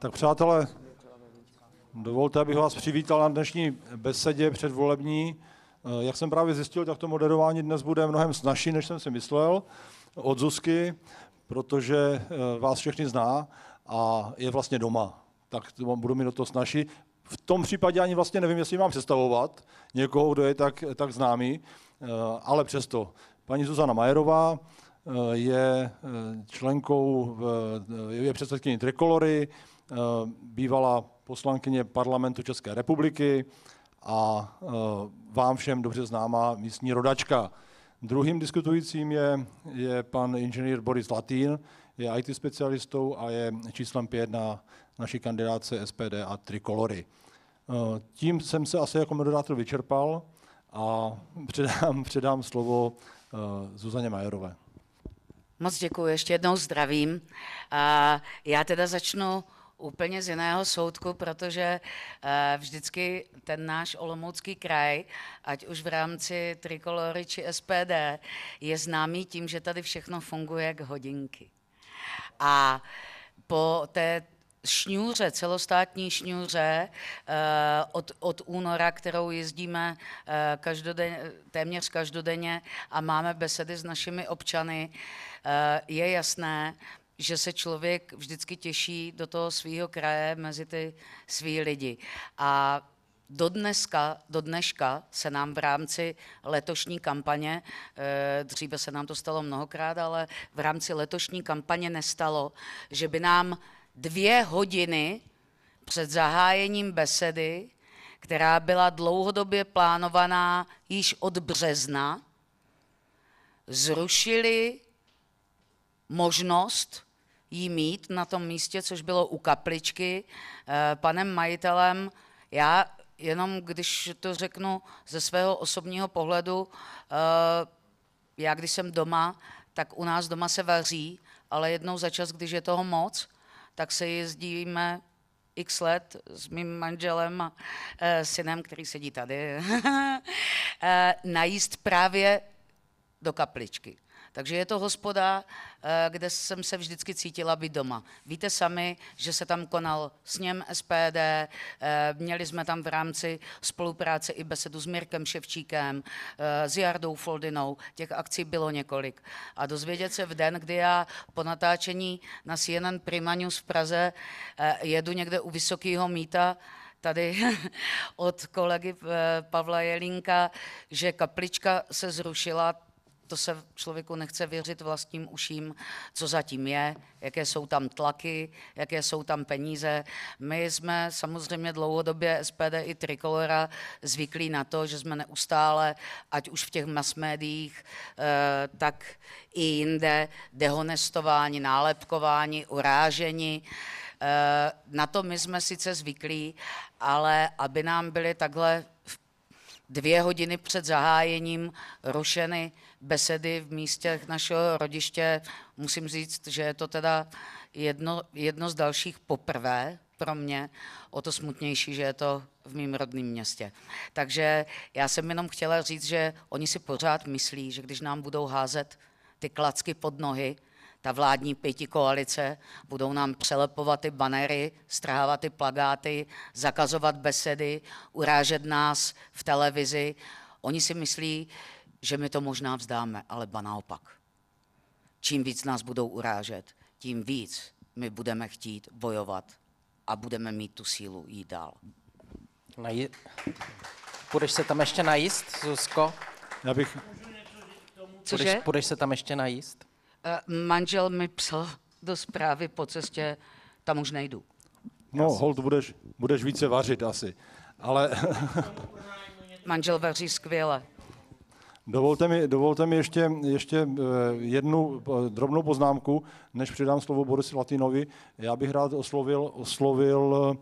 Tak přátelé, dovolte, abych vás přivítal na dnešní besedě předvolební. Eh, jak jsem právě zjistil, tak to moderování dnes bude mnohem snažší, než jsem si myslel, od Zuzky, protože eh, vás všechny zná a je vlastně doma. Tak budu mi do toho snaží. V tom případě ani vlastně nevím, jestli mám představovat někoho, kdo je tak, tak známý, eh, ale přesto. Paní Zuzana Majerová, je členkou, je předsedkyní Trikolory, Eh, bývalá poslankyně parlamentu České republiky a eh, vám všem dobře známá místní rodačka. Druhým diskutujícím je, je pan inženýr Boris Latín, je IT specialistou a je číslem 5 na naší kandidáce SPD a Trikolory. Eh, tím jsem se asi jako moderátor vyčerpal a předám, předám slovo Zuzaně Majerové. Moc děkuji, ještě jednou zdravím. Já teda začnu úplně z jiného soudku, protože eh, vždycky ten náš Olomoucký kraj, ať už v rámci Trikolory či SPD, je známý tím, že tady všechno funguje jak hodinky. A po té šňůře, celostátní šňůře eh, od, od února, kterou jezdíme eh, každodenně, téměř každodenně a máme besedy s našimi občany, je jasné, že se člověk vždycky těší do toho svého kraje mezi ty svý lidi. A do dneska, do dneška se nám v rámci letošní kampaně, eh, dříve se nám to stalo mnohokrát, ale v rámci letošní kampaně nestalo, že by nám dvě hodiny před zahájením besedy, která byla dlouhodobě plánovaná již od března, zrušili možnost jí mít na tom místě, což bylo u kapličky, eh, panem majitelem. Já jenom, když to řeknu ze svého osobního pohledu, eh, já když jsem doma, tak u nás doma se vaří, ale jednou za čas, když je toho moc, tak se jezdíme x let s mým manželem a eh, synem, který sedí tady, najíst právě do kapličky. Takže je to hospoda, eh, kde jsem se vždycky cítila být doma. Víte sami, že se tam konal sněm SPD, eh, měli jsme tam v rámci spolupráce i besedu s Mirkem Ševčíkem, eh, s Jardou Foldinou, těch akcí bylo několik. A dozvědět se v den, kdy já po natáčení na CNN Prima News v Praze jedu někde u Vysokého míta, tady od kolegy Pavla Jelínka, že kaplička se zrušila, to se člověku nechce věřit vlastním uším, co zatím je, jaké jsou tam tlaky, jaké jsou tam peníze. My jsme samozřejmě dlouhodobě SPD i Trikolora zvyklí na to, že jsme neustále, ať už v těch mass médiích, eh, tak i jinde, dehonestováni, nálepkováni, uráženi. Eh, na to my jsme sice zvyklí, ale aby nám byly takhle dvě hodiny před zahájením rušeny besedy v místě našeho rodiště. Musím říct, že je to teda jedno, jedno z dalších poprvé pro mě, o to smutnější, že je to v mém rodném městě. Takže já jsem jenom chtěla říct, že oni si pořád myslí, že když nám budou házet ty klacky pod nohy, ta vládní pěti koalice, budou nám přelepovat ty banery, strhávat ty plagáty, zakazovat besedy, urážet nás v televizi. Oni si myslí, že my to možná vzdáme, ale ba naopak. Čím víc nás budou urážet, tím víc my budeme chtít bojovat a budeme mít tu sílu jít dál. Naji... Půjdeš se tam ještě najíst, Zuzko? Já bych... Cože? Půjdeš, půjdeš se tam ještě najíst? Eh, manžel mi psal do zprávy po cestě, tam už nejdu. No, hold, budeš, budeš více vařit asi. Ale... manžel vaří skvěle. Dovolte mi, dovolte mi ještě, ještě eh, jednu eh, drobnou poznámku, než předám slovo Borisi Latinovi. Já bych rád oslovil, oslovil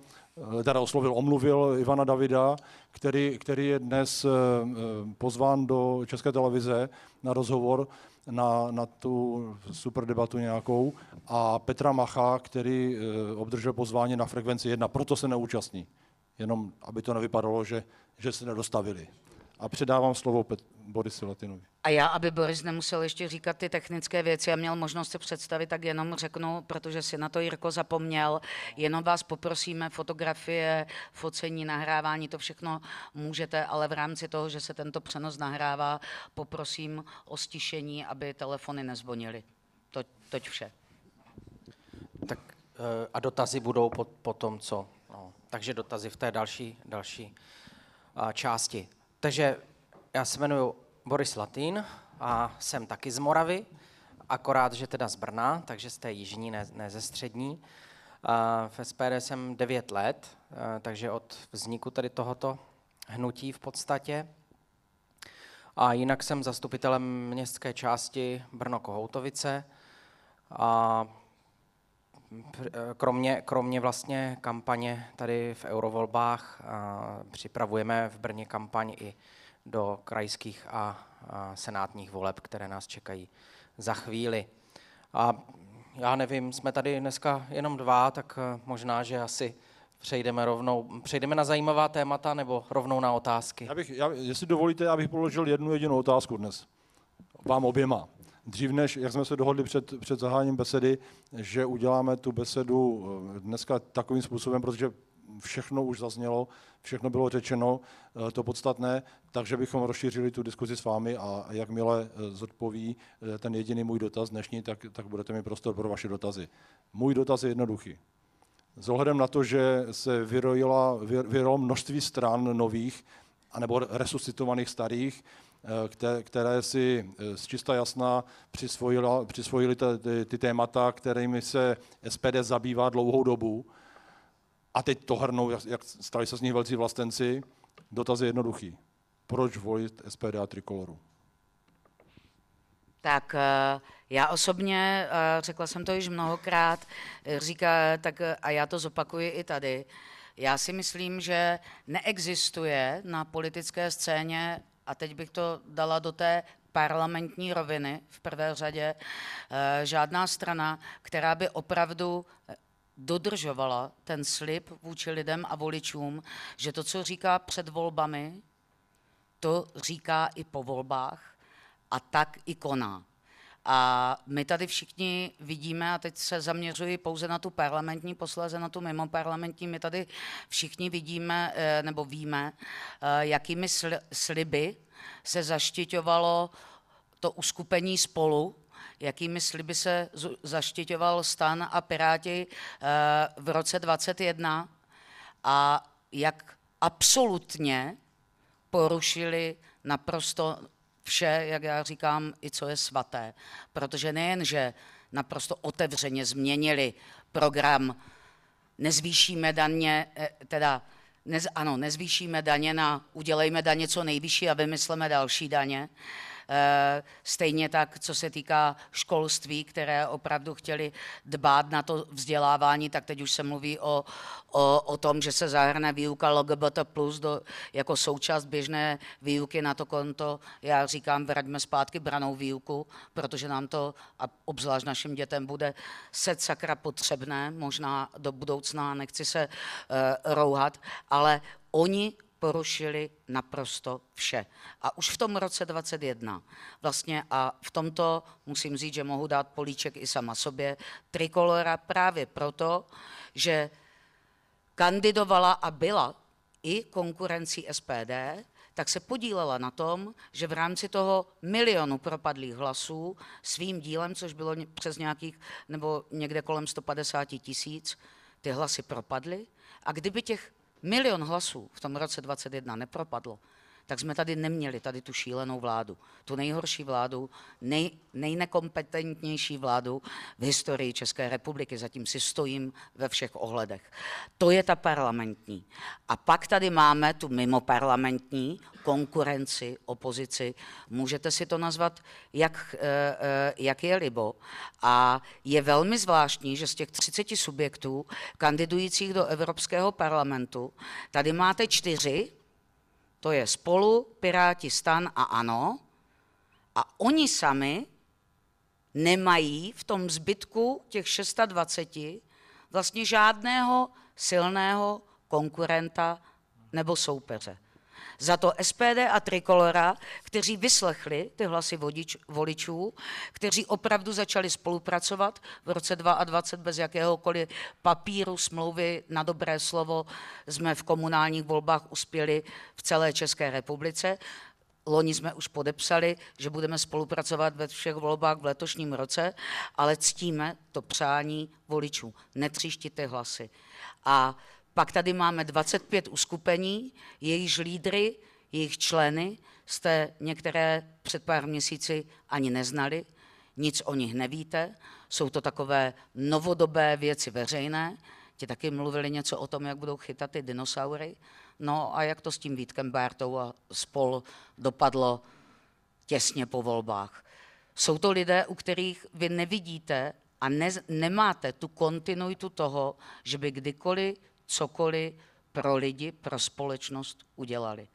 teda oslovil, omluvil Ivana Davida, který, který je dnes pozván do České televize na rozhovor na, na tu super debatu nějakou a Petra Macha, který eh, obdržel pozvání na frekvenci 1, proto se neúčastní. Jenom aby to nevypadalo, že, že se nedostavili a předávám slovo Pet- Borisu Latinovi. A já, aby Boris nemusel ještě říkat ty technické věci a měl možnost se představit, tak jenom řeknu, protože si na to Jirko zapomněl, jenom vás poprosíme, fotografie, focení, nahrávání, to všechno můžete, ale v rámci toho, že se tento přenos nahrává, poprosím o stišení, aby telefony nezvonily. To, toť vše. Tak eh, a dotazy budou po, po tom, co. No. Takže dotazy v té další, další eh, části. Takže já se jmenuji Boris Latín a jsem taky z Moravy, akorát, že teda z Brna, takže té jižní, ne, ne ze střední. V SPD jsem 9 let, takže od vzniku tady tohoto hnutí v podstatě. A jinak jsem zastupitelem městské části Brno-Kohoutovice. A Eh, kromě, kromě vlastně kampaně tady v eurovolbách eh, připravujeme v Brně kampaň i do krajských a senátních voleb, které nás čekají za chvíli. A já nevím, jsme tady dneska jenom dva, tak eh, možná, že asi přejdeme rovnou, přejdeme na zajímavá témata nebo rovnou na otázky. Já bych, já, jestli dovolíte, já bych položil jednu jedinou otázku dnes. Vám oběma dřív než, jak jsme se dohodli před, před zahájením besedy, že uděláme tu besedu eh, dneska takovým způsobem, protože všechno už zaznělo, všechno bylo řečeno, eh, to podstatné, takže bychom rozšířili tu diskuzi s vámi a jakmile eh, zodpoví ten jediný můj dotaz dnešní, tak, tak budete mít prostor pro vaše dotazy. Můj dotaz je jednoduchý. S ohledem na to, že se vyrojila, vyrojilo množství stran nových, anebo resuscitovaných starých, Eh, které si eh, čista jasná přisvojila, přisvojili ty, ty, ty témata, kterými se SPD zabývá dlouhou dobu. A teď to hrnou, jak, jak stali se z nich velcí vlastenci. Dotaz je jednoduchý. Proč volit SPD a Trikoloru? Tak eh, já osobně, řekla jsem to již mnohokrát, říká, tak a já to zopakuji i tady, já si myslím, že neexistuje na politické scéně a teď bych to dala do té parlamentní roviny v prvé řadě. Eh, žádná strana, která by opravdu eh, dodržovala ten slib vůči lidem a voličům, že to, co říká před volbami, to říká i po volbách a tak i koná. A my tady všichni vidíme, a teď se zaměřuji pouze na tu parlamentní, posléze na tu mimo parlamentní, my tady všichni vidíme eh, nebo víme, eh, jakými sliby se zaštiťovalo to uskupení spolu, jakými sliby se zaštiťoval stan a Piráti eh, v roce 21 a jak absolutně porušili naprosto vše, jak já říkám, i co je svaté. Protože nejen, že naprosto otevřeně změnili program, nezvýšíme daně, eh, teda nez, ano, nezvýšíme daně na, udělejme daně co nejvyšší a vymysleme další daně, Eh, stejně tak, co se týká školství, které opravdu chtěli dbát na to vzdělávání, tak teď už se mluví o, o, o tom, že se zahrne výuka LGBT plus do, jako součást běžné výuky na to konto. Já říkám, vraťme zpátky branou výuku, protože nám to, a obzvlášť našim dětem, bude set sakra potřebné, možná do budoucna, nechci se uh, rouhat, ale oni porušili naprosto vše. A už v tom roce 21 vlastně a v tomto musím říct, že mohu dát políček i sama sobě, Trikolora právě proto, že kandidovala a byla i konkurencí SPD, tak se podílela na tom, že v rámci toho milionu propadlých hlasů svým dílem, což bylo přes nějakých nebo někde kolem 150 tisíc, ty hlasy propadly. A kdyby těch Milion hlasů v tom roce 2021 nepropadlo tak jsme tady neměli tady tu šílenou vládu. Tu nejhorší vládu, nej, nejnekompetentnější vládu v historii České republiky. Zatím si stojím ve všech ohledech. To je ta parlamentní. A pak tady máme tu mimo parlamentní konkurenci, opozici. Můžete si to nazvat, jak, eh, eh, jak je libo. A je velmi zvláštní, že z těch 30 subjektů kandidujících do Evropského parlamentu, tady máte čtyři, to je spolu, Piráti, stan a ano. A oni sami nemají v tom zbytku těch 620 vlastně žádného silného konkurenta nebo soupeře. Za to SPD a Trikolora, kteří vyslechli ty hlasy vodič, voličů, kteří opravdu začali spolupracovat v roce 2020 bez jakéhokoliv papíru, smlouvy na dobré slovo, jsme v komunálních volbách uspěli v celé České republice loni jsme už podepsali, že budeme spolupracovat ve všech volbách v letošním roce, ale ctíme to přání voličů. ty hlasy. A pak tady máme 25 uskupení, jejichž lídry, jejich členy jste některé před pár měsíci ani neznali, nic o nich nevíte, jsou to takové novodobé věci veřejné, ti taky mluvili něco o tom, jak budou chytat ty dinosaury, no a jak to s tím Vítkem Bártou a spol dopadlo těsně po volbách. Jsou to lidé, u kterých vy nevidíte a ne, nemáte tu kontinuitu toho, že by kdykoliv cokoliv pro lidi, pro společnost udělali.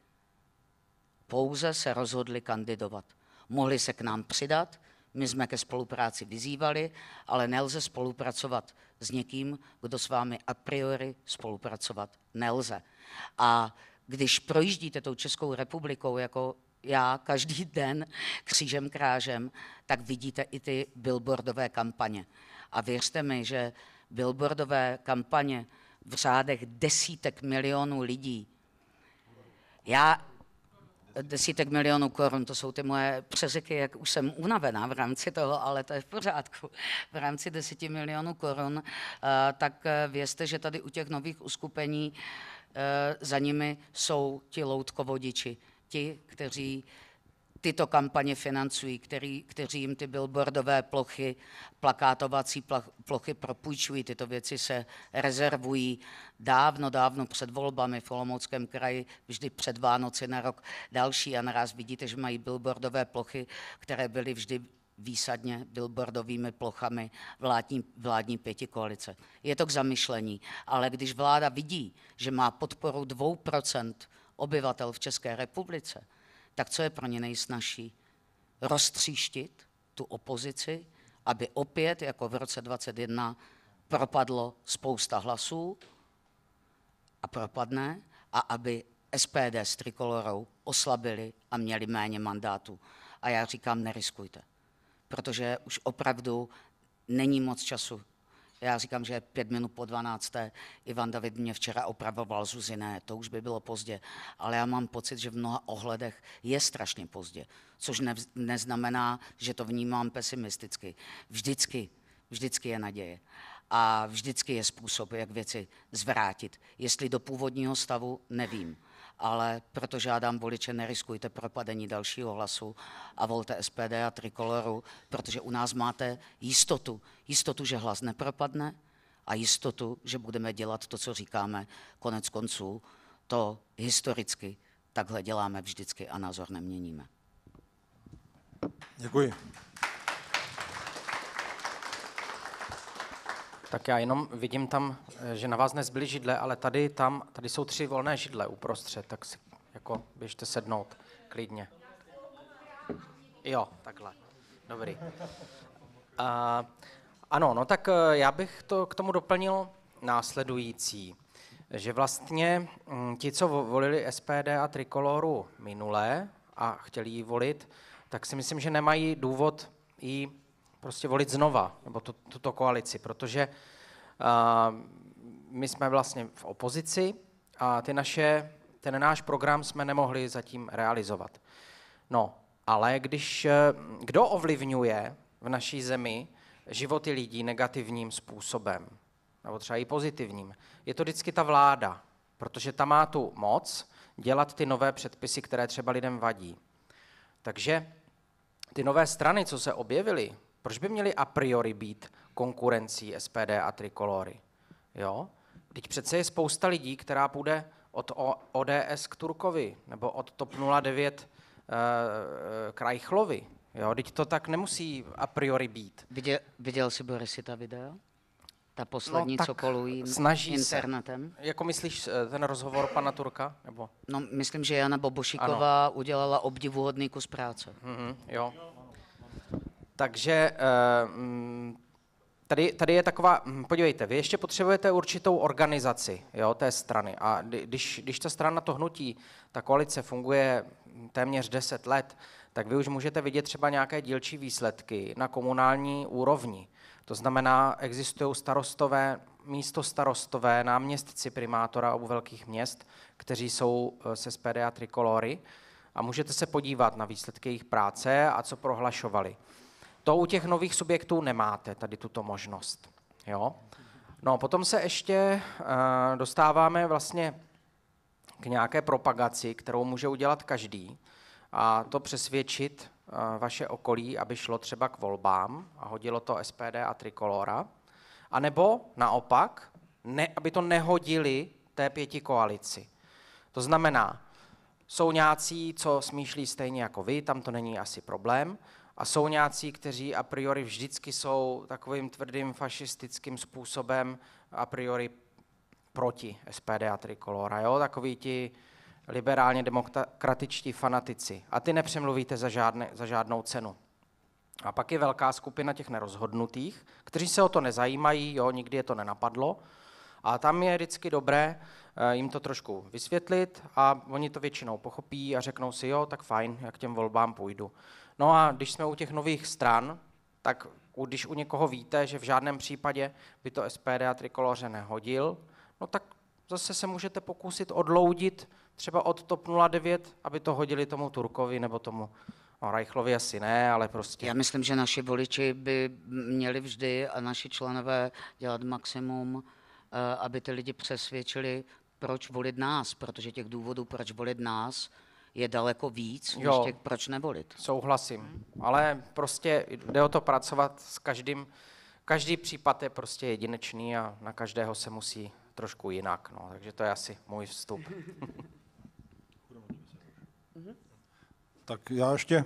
Pouze se rozhodli kandidovat. Mohli se k nám přidat, my jsme ke spolupráci vyzývali, ale nelze spolupracovat s někým, kdo s vámi a priori spolupracovat nelze. A když projíždíte tou Českou republikou jako já každý den křížem krážem, tak vidíte i ty billboardové kampaně. A věřte mi, že billboardové kampaně v řádech desítek milionů lidí. Já desítek milionů korun, to jsou ty moje přeřeky, jak už jsem unavená v rámci toho, ale to je v pořádku. V rámci deseti milionů korun, eh, tak eh, vězte, že tady u těch nových uskupení eh, za nimi jsou ti loutkovodiči, ti, kteří tyto kampaně financují, který, kteří jim ty billboardové plochy, plakátovací plochy propůjčují. Tyto věci se rezervují dávno, dávno před volbami v Olomouckém kraji, vždy před Vánoci na rok další a naraz vidíte, že mají billboardové plochy, které byly vždy výsadně billboardovými plochami vládní, vládní pěti koalice. Je to k zamyšlení, ale když vláda vidí, že má podporu 2% obyvatel v České republice, tak co je pro ně nejsnažší? Roztříštit tu opozici, aby opět, jako v roce 21, propadlo spousta hlasů a propadne, a aby SPD s Trikolorou oslabili a měli méně mandátů. A já říkám, neriskujte, protože už opravdu není moc času já říkám, že pět minut po 12. Ivan David mě včera opravoval Zuziné, to už by bylo pozdě, ale já mám pocit, že v mnoha ohledech je strašně pozdě, což ne, neznamená, že to vnímám pesimisticky. Vždycky, vždycky je naděje a vždycky je způsob, jak věci zvrátit. Jestli do původního stavu, nevím ale proto žádám voliče, neriskujte propadení dalšího hlasu a volte SPD a Trikoloru, protože u nás máte jistotu, jistotu, že hlas nepropadne a jistotu, že budeme dělat to, co říkáme. Konec konců to historicky takhle děláme vždycky a názor neměníme. Děkuji. Tak já jenom vidím tam, eh, že na vás nezbyly židle, ale tady, tam, tady jsou tři volné židle uprostřed, tak si jako běžte sednout klidně. Jo, takhle. Dobrý. Uh, ano, no tak eh, já bych to k tomu doplnil následující, že vlastně mm, ti, co volili SPD a Trikoloru minule a chtěli ji volit, tak si myslím, že nemají důvod ji prostě volit znova, nebo tu, tuto koalici, protože uh, my jsme vlastně v opozici a ty naše, ten náš program jsme nemohli zatím realizovat. No, ale když, e, kdo ovlivňuje v naší zemi životy lidí negativním způsobem, nebo třeba i pozitivním, je to vždycky ta vláda, protože ta má tu moc dělat ty nové předpisy, které třeba lidem vadí. Takže ty nové strany, co se objevily, proč by měli a priori být konkurencí SPD a Trikolory? Jo? Teď přece je spousta lidí, která půjde od ODS k Turkovi nebo od TOP 09 eh, eh k Rajchlovi. Jo, teď to tak nemusí a priori být. Viděl, viděl jsi Borisi ta videa? Ta poslední, no, co polují snaží internetem? Se. Jako myslíš eh, ten rozhovor pana Turka? Nebo? No, myslím, že Jana Bobošiková ano. udělala obdivuhodný kus práce. Mm-hmm, jo. Takže eh, mm, tady, tady je taková, mm, podívejte, vy ještě potřebujete určitou organizaci jo, té strany a když, když ta strana to hnutí, ta koalice funguje téměř 10 let, tak vy už můžete vidět třeba nějaké dílčí výsledky na komunální úrovni. To znamená, existují starostové, místo starostové, náměstci primátora u velkých měst, kteří jsou eh, se SPD a Trikolory a můžete se podívat na výsledky jejich práce a co prohlašovali. To u těch nových subjektů nemáte, tady tuto možnost. Jo? No, potom se ještě uh, dostáváme vlastně k nějaké propagaci, kterou může udělat každý a to přesvědčit uh, vaše okolí, aby šlo třeba k volbám a hodilo to SPD a Trikolora, a nebo naopak, ne, aby to nehodili té pěti koalici. To znamená, jsou nějací, co smýšlí stejně jako vy, tam to není asi problém, a jsou nějací, kteří a priori vždycky jsou takovým tvrdým fašistickým způsobem a priori proti SPD a Trikolora, jo? takový ti liberálně demokratičtí fanatici. A ty nepřemluvíte za, žádne, za žádnou cenu. A pak je velká skupina těch nerozhodnutých, kteří se o to nezajímají, jo, nikdy je to nenapadlo. A tam je vždycky dobré eh, jim to trošku vysvětlit a oni to většinou pochopí a řeknou si, jo, tak fajn, jak těm volbám půjdu. No a když jsme u těch nových stran, tak když u někoho víte, že v žádném případě by to SPD a Trikoloře nehodil, no tak zase se můžete pokusit odloudit třeba od TOP 09, aby to hodili tomu Turkovi nebo tomu no, Reichlovi asi ne, ale prostě... Já myslím, že naši voliči by měli vždy a naši členové dělat maximum, eh, aby ty lidi přesvědčili, proč volit nás, protože těch důvodů, proč volit nás, je daleko víc, než jo, těch, proč nevolit. Souhlasím, ale prostě jde o to pracovat s každým, každý případ je prostě jedinečný a na každého se musí trošku jinak, no, takže to je asi můj vstup. Tak já ještě,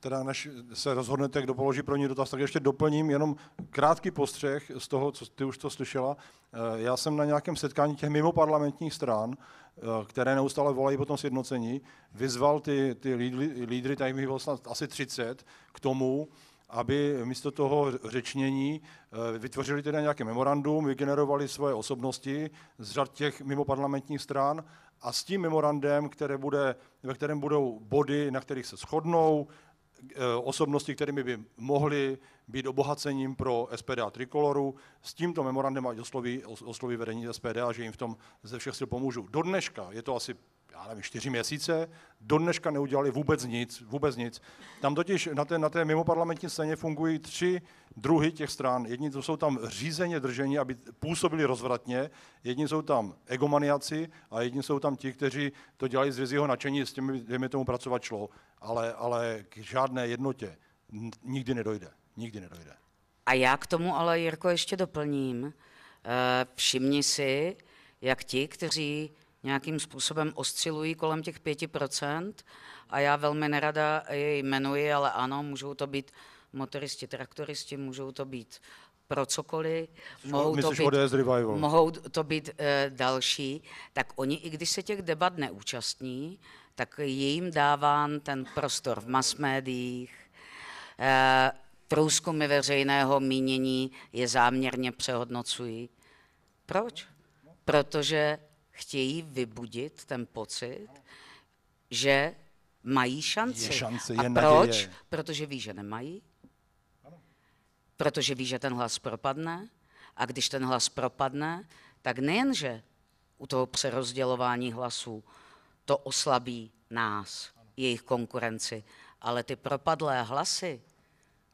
teda než se rozhodnete, kdo položí pro ní dotaz, tak ještě doplním jenom krátký postřeh z toho, co ty už to slyšela. Eh, já jsem na nějakém setkání těch mimo parlamentních stran, eh, které neustále volají po tom sjednocení, vyzval ty, ty lídry, tady mi bylo asi 30, k tomu, aby místo toho řečnění eh, vytvořili teda nějaké memorandum, vygenerovali svoje osobnosti z řad těch mimo parlamentních stran a s tím memorandem, které bude, ve kterém budou body, na kterých se shodnou, eh, osobnosti, kterými by mohly být obohacením pro SPD a Trikoloru. S tímto memorandem ať osloví, osloví vedení SPD a že jim v tom ze všech sil pomůžu. Do dneška je to asi já nevím, čtyři měsíce, do dneška neudělali vůbec nic, vůbec nic. Tam totiž na té, na té mimoparlamentní scéně fungují tři druhy těch stran. Jedni to jsou tam řízeně držení, aby působili rozvratně, jedni jsou tam egomaniaci a jedni jsou tam ti, kteří to dělají z vězího nadšení, s těmi dvěmi tomu pracovat šlo, ale, ale k žádné jednotě nikdy nedojde. Nikdy nedojde. A já k tomu ale, Jirko, ještě doplním. Eh, všimni si, jak ti, kteří nějakým způsobem oscilují kolem těch 5% a já velmi nerada je jmenuji, ale ano, můžou to být motoristi, traktoristi, můžou to být pro cokoliv, mohou to, být, mohou eh, to být e, další, tak oni, i když se těch debat neúčastní, tak je jim dáván ten prostor v masmédiích, e, eh, průzkumy veřejného mínění je záměrně přehodnocují. Proč? Protože chtějí vybudit ten pocit, že mají šanci. Je šance, je A proč? Naděje. Protože ví, že nemají. Protože ví, že ten hlas propadne. A když ten hlas propadne, tak nejenže u toho přerozdělování hlasů to oslabí nás, jejich konkurenci, ale ty propadlé hlasy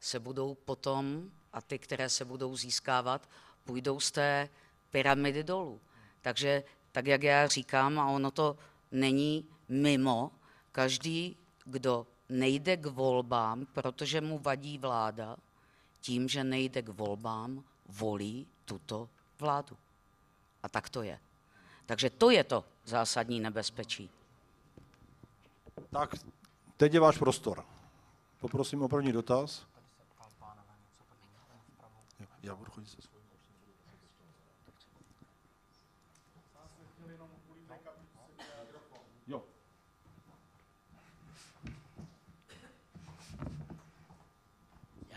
se budou potom, a ty, které se budou získávat, půjdou z té pyramidy dolů. Takže tak jak já říkám, a ono to není mimo, každý, kdo nejde k volbám, protože mu vadí vláda, tím, že nejde k volbám, volí tuto vládu. A tak to je. Takže to je to zásadní nebezpečí. Tak, teď je váš prostor. Poprosím o první dotaz. Já budu chodit se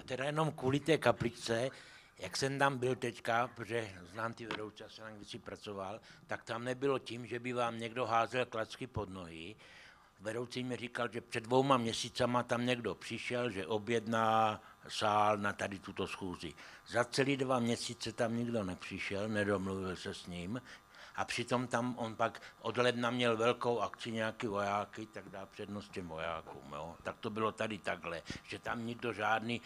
teda jenom kvůli té kapličce, jak jsem tam byl teďka, protože znám ty vedoucí, já jsem tam kdysi pracoval, tak tam nebylo tím, že by vám někdo házel klacky pod nohy. Vedoucí mi říkal, že před dvouma měsícama tam někdo přišel, že objedná sál na tady tuto schůzi. Za celý dva měsíce tam nikdo nepřišel, nedomluvil se s ním, a přitom tam on pak od ledna měl velkou akci nějaký vojáky, tak dá přednost těm vojákům. Jo? Tak to bylo tady takhle, že tam nikdo žádný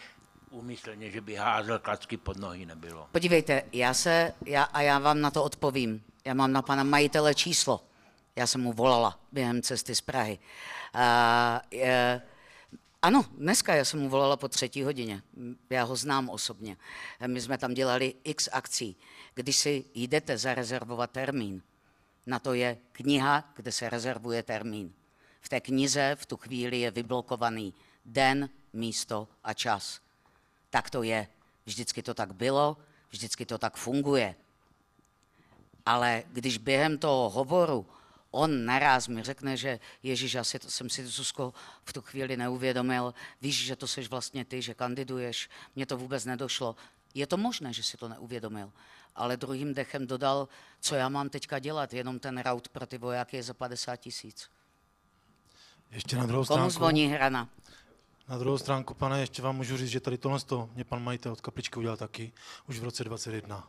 úmyslně, že by házel klacky pod nohy nebylo. Podívejte, já se, já, a já vám na to odpovím. Já mám na pana majitele číslo. Já jsem mu volala během cesty z Prahy. A, je, ano, dneska já jsem mu volala po třetí hodině. Já ho znám osobně. My jsme tam dělali x akcí. Když si jdete zarezervovat termín, na to je kniha, kde se rezervuje termín. V té knize v tu chvíli je vyblokovaný den, místo a čas tak to je. Vždycky to tak bylo, vždycky to tak funguje. Ale když během toho hovoru on naraz mi řekne, že Ježíš, si to, jsem si Zuzko v tu chvíli neuvědomil, víš, že to jsi vlastně ty, že kandiduješ, mně to vůbec nedošlo. Je to možné, že si to neuvědomil, ale druhým dechem dodal, co já mám teďka dělat, jenom ten raut pro ty vojáky je za 50 tisíc. Ještě na druhou Komu stránku. Komu zvoní hrana? Na druhou stránku, pane, ještě vám můžu říct, že tady tohle to mě pan majitel od kapličky udělal taky už v roce 21.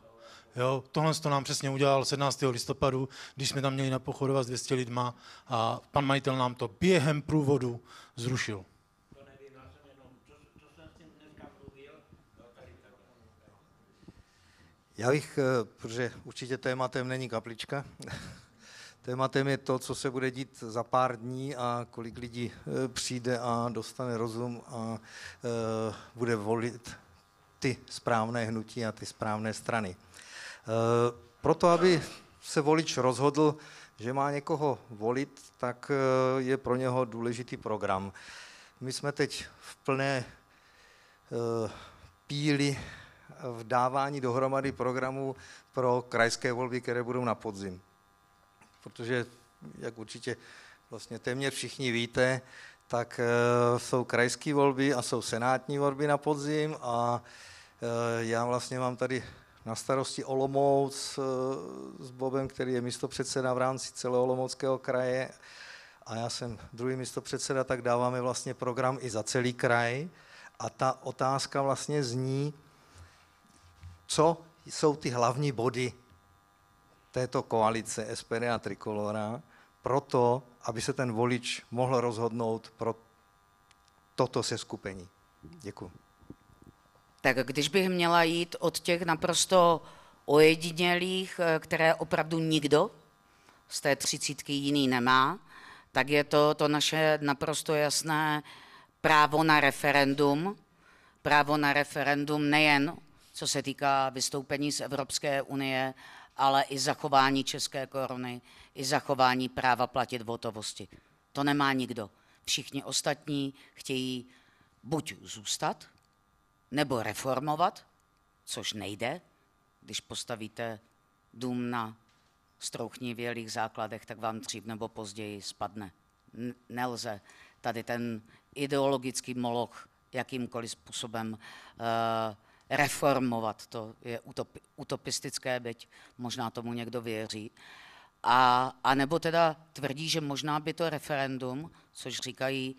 Jo, tohle to nám přesně udělal 17. listopadu, když jsme tam měli na pochodovat s 200 lidma a pan majitel nám to během průvodu zrušil. No, Já bych, eh, protože určitě tématem není kaplička, Tématem je to, co se bude dít za pár dní a kolik lidí eh, přijde a dostane rozum a eh, bude volit ty správné hnutí a ty správné strany. Eh, proto, aby se volič rozhodl, že má někoho volit, tak je pro něho důležitý program. My jsme teď v plné píli v dávání dohromady programů pro krajské volby, které budou na podzim protože, jak určitě vlastně téměř všichni víte, tak eh, jsou krajské volby a jsou senátní volby na podzim a eh, já vlastně mám tady na starosti Olomouc eh, s Bobem, který je místopředseda v rámci celého Olomouckého kraje a já jsem druhý místopředseda, tak dáváme vlastně program i za celý kraj a ta otázka vlastně zní, co jsou ty hlavní body této koalice SPD a Trikolora proto, aby se ten volič mohl rozhodnout pro toto seskupení. Děkuji. Tak když bych měla jít od těch naprosto ojedinělých, eh, které opravdu nikdo z té třicítky jiný nemá, tak je to to naše naprosto jasné právo na referendum. Právo na referendum nejen co se týká vystoupení z Evropské unie, ale i zachování české koruny, i zachování práva platit v hotovosti. To nemá nikdo. Všichni ostatní chtějí buď zůstat, nebo reformovat, což nejde. Když postavíte dům na strouchnivělých základech, tak vám dřív nebo později spadne. N- nelze tady ten ideologický moloch jakýmkoliv způsobem uh, reformovat. To je utopi, utopistické, byť možná tomu někdo věří. A, a nebo teda tvrdí, že možná by to referendum, což říkají,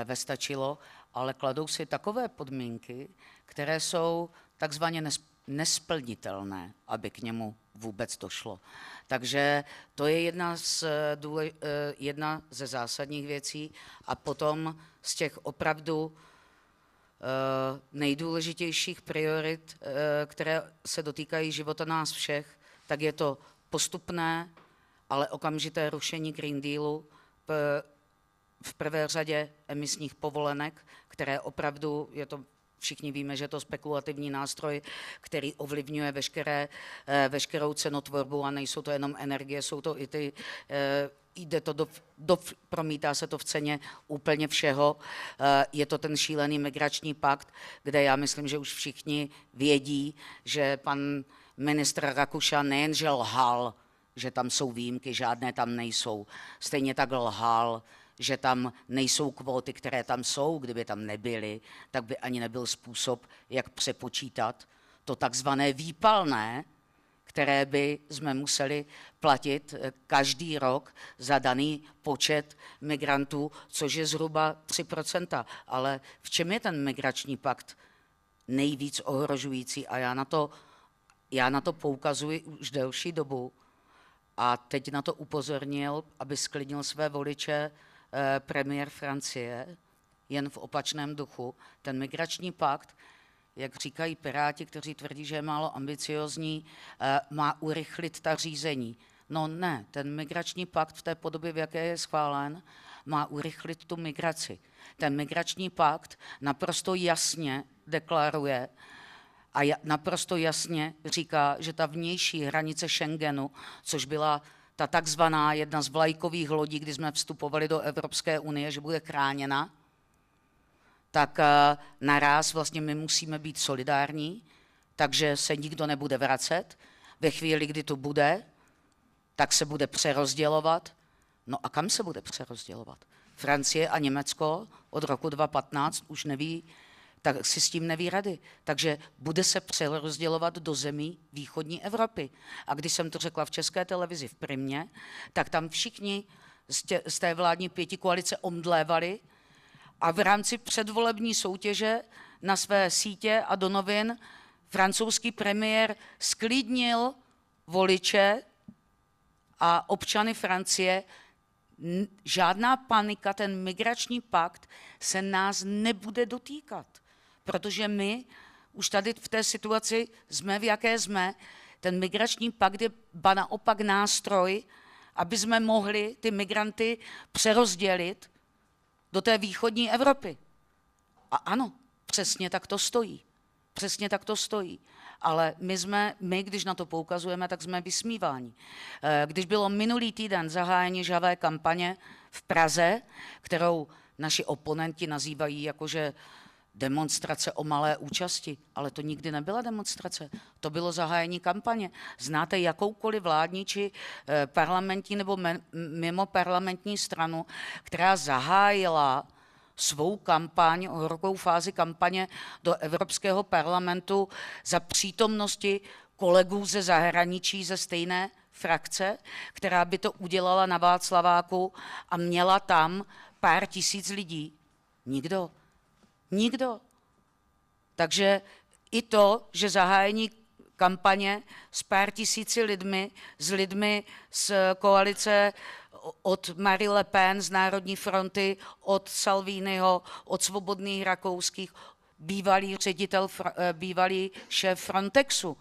e, vestačilo, ale kladou si takové podmínky, které jsou takzvaně nesplnitelné, aby k němu vůbec došlo. Takže to je jedna, z, eh, důle, eh, jedna ze zásadních věcí. A potom z těch opravdu Eh, nejdůležitějších priorit, eh, které se dotýkají života nás všech, tak je to postupné, ale okamžité rušení Green Dealu, v prvé řadě emisních povolenek, které opravdu, je to, všichni víme, že je to spekulativní nástroj, který ovlivňuje veškeré, eh, veškerou cenotvorbu a nejsou to jenom energie, jsou to i ty jde to do, do, promítá se to v ceně úplně všeho. Eh, je to ten šílený migrační pakt, kde já myslím, že už všichni vědí, že pan ministr Rakuša nejenže lhal, že tam jsou výjimky, žádné tam nejsou. Stejně tak lhal, že tam nejsou kvóty, které tam jsou, kdyby tam nebyly, tak by ani nebyl způsob, jak přepočítat to takzvané výpalné, které by jsme museli platit eh, každý rok za daný počet migrantů, což je zhruba 3 Ale v čem je ten migrační pakt nejvíc ohrožující? A já na to, já na to poukazuji už delší dobu. A teď na to upozornil, aby sklidnil své voliče eh, premiér Francie, jen v opačném duchu. Ten migrační pakt jak říkají piráti, kteří tvrdí, že je málo ambiciozní, eh, má urychlit ta řízení. No ne, ten migrační pakt v té podobě, v jaké je schválen, má urychlit tu migraci. Ten migrační pakt naprosto jasně deklaruje a naprosto jasně říká, že ta vnější hranice Schengenu, což byla ta takzvaná jedna z vlajkových lodí, kdy jsme vstupovali do Evropské unie, že bude chráněna, tak eh, naraz vlastně my musíme být solidární, takže se nikdo nebude vracet. Ve chvíli, kdy to bude, tak se bude přerozdělovat. No a kam se bude přerozdělovat? Francie a Německo od roku 2015 už neví, tak si s tím neví rady. Takže bude se přerozdělovat do zemí východní Evropy. A když jsem to řekla v české televizi v Primě, tak tam všichni z té vládní pěti koalice omdlévali, a v rámci předvolební soutěže na své sítě a do novin francouzský premiér sklidnil voliče a občany Francie, žádná panika, ten migrační pakt se nás nebude dotýkat, protože my už tady v té situaci jsme, v jaké jsme. Ten migrační pakt je ba naopak nástroj, aby jsme mohli ty migranty přerozdělit do té východní Evropy. A ano, přesně tak to stojí. Přesně tak to stojí. Ale my jsme, my, když na to poukazujeme, tak jsme vysmíváni. Eh, když bylo minulý týden zahájení žavé kampaně v Praze, kterou naši oponenti nazývají jakože demonstrace o malé účasti, ale to nikdy nebyla demonstrace. To bylo zahájení kampaně. Znáte jakoukoliv vládní či eh, parlamentní nebo mimo parlamentní stranu, která zahájila svou kampaň, horkou fázi kampaně do Evropského parlamentu za přítomnosti kolegů ze zahraničí ze stejné frakce, která by to udělala na Václaváku a měla tam pár tisíc lidí. Nikdo. Nikdo. Takže i to, že zahájení kampaně s pár tisíci lidmi, s lidmi z koalice od Marie Le Pen z Národní fronty, od Salviniho, od svobodných rakouských, bývalý ředitel, eh, bývalý šéf Frontexu.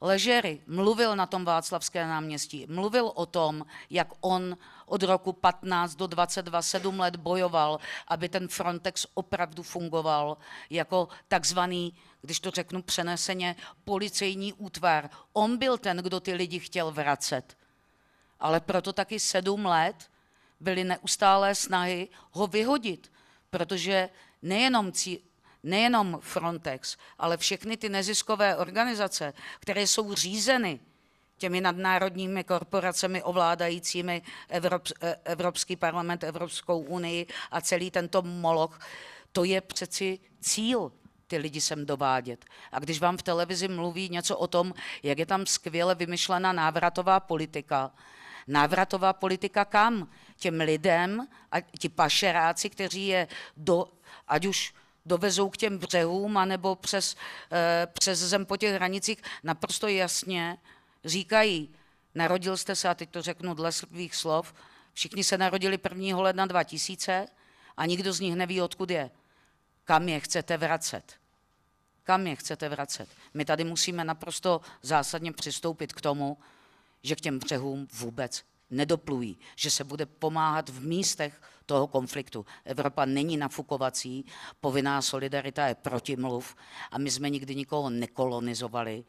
Ležery mluvil na tom Václavské náměstí, mluvil o tom, jak on od roku 15 do 22, 7 let bojoval, aby ten Frontex opravdu fungoval jako takzvaný když to řeknu přeneseně, policejní útvar. On byl ten, kdo ty lidi chtěl vracet. Ale proto taky sedm let byly neustálé snahy ho vyhodit, protože nejenom, cí, nejenom Frontex, ale všechny ty neziskové organizace, které jsou řízeny těmi nadnárodními korporacemi ovládajícími Evrop, e, Evropský parlament, Evropskou unii a celý tento moloch, to je přeci cíl ty lidi sem dovádět. A když vám v televizi mluví něco o tom, jak je tam skvěle vymyšlena návratová politika, návratová politika kam? Těm lidem a ti pašeráci, kteří je do, ať už dovezou k těm břehům, anebo přes, e, přes zem po těch hranicích, naprosto jasně říkají, narodil jste se, a teď to řeknu dle svých slov, všichni se narodili 1. ledna 2000 a nikdo z nich neví, odkud je. Kam je chcete vracet? Kam je chcete vracet? My tady musíme naprosto zásadně přistoupit k tomu, že k těm břehům vůbec nedoplují, že se bude pomáhat v místech toho konfliktu. Evropa není nafukovací, povinná solidarita je protimluv a my jsme nikdy nikoho nekolonizovali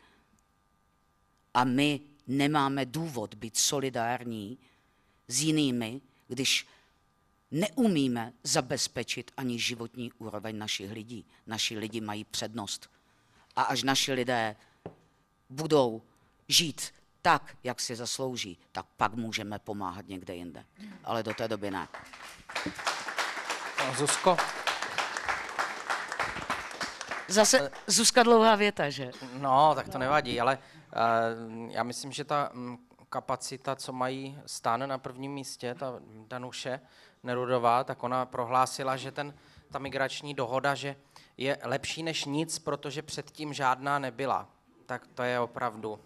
a my nemáme důvod být solidární s jinými, když neumíme zabezpečit ani životní úroveň našich lidí. Naši lidi mají přednost. A až naši lidé budou žít tak, jak si zaslouží, tak pak můžeme pomáhat někde jinde. Ale do té doby ne. Zuzko? Zase Zuzka dlouhá věta, že? No, tak to nevadí, ale Mm, já myslím, že ta mm, kapacita, co mají stán na prvním místě, ta Danuše Nerudová, tak ona prohlásila, že ten, ta migrační dohoda, že je lepší než nic, protože předtím žádná nebyla. Tak to je opravdu.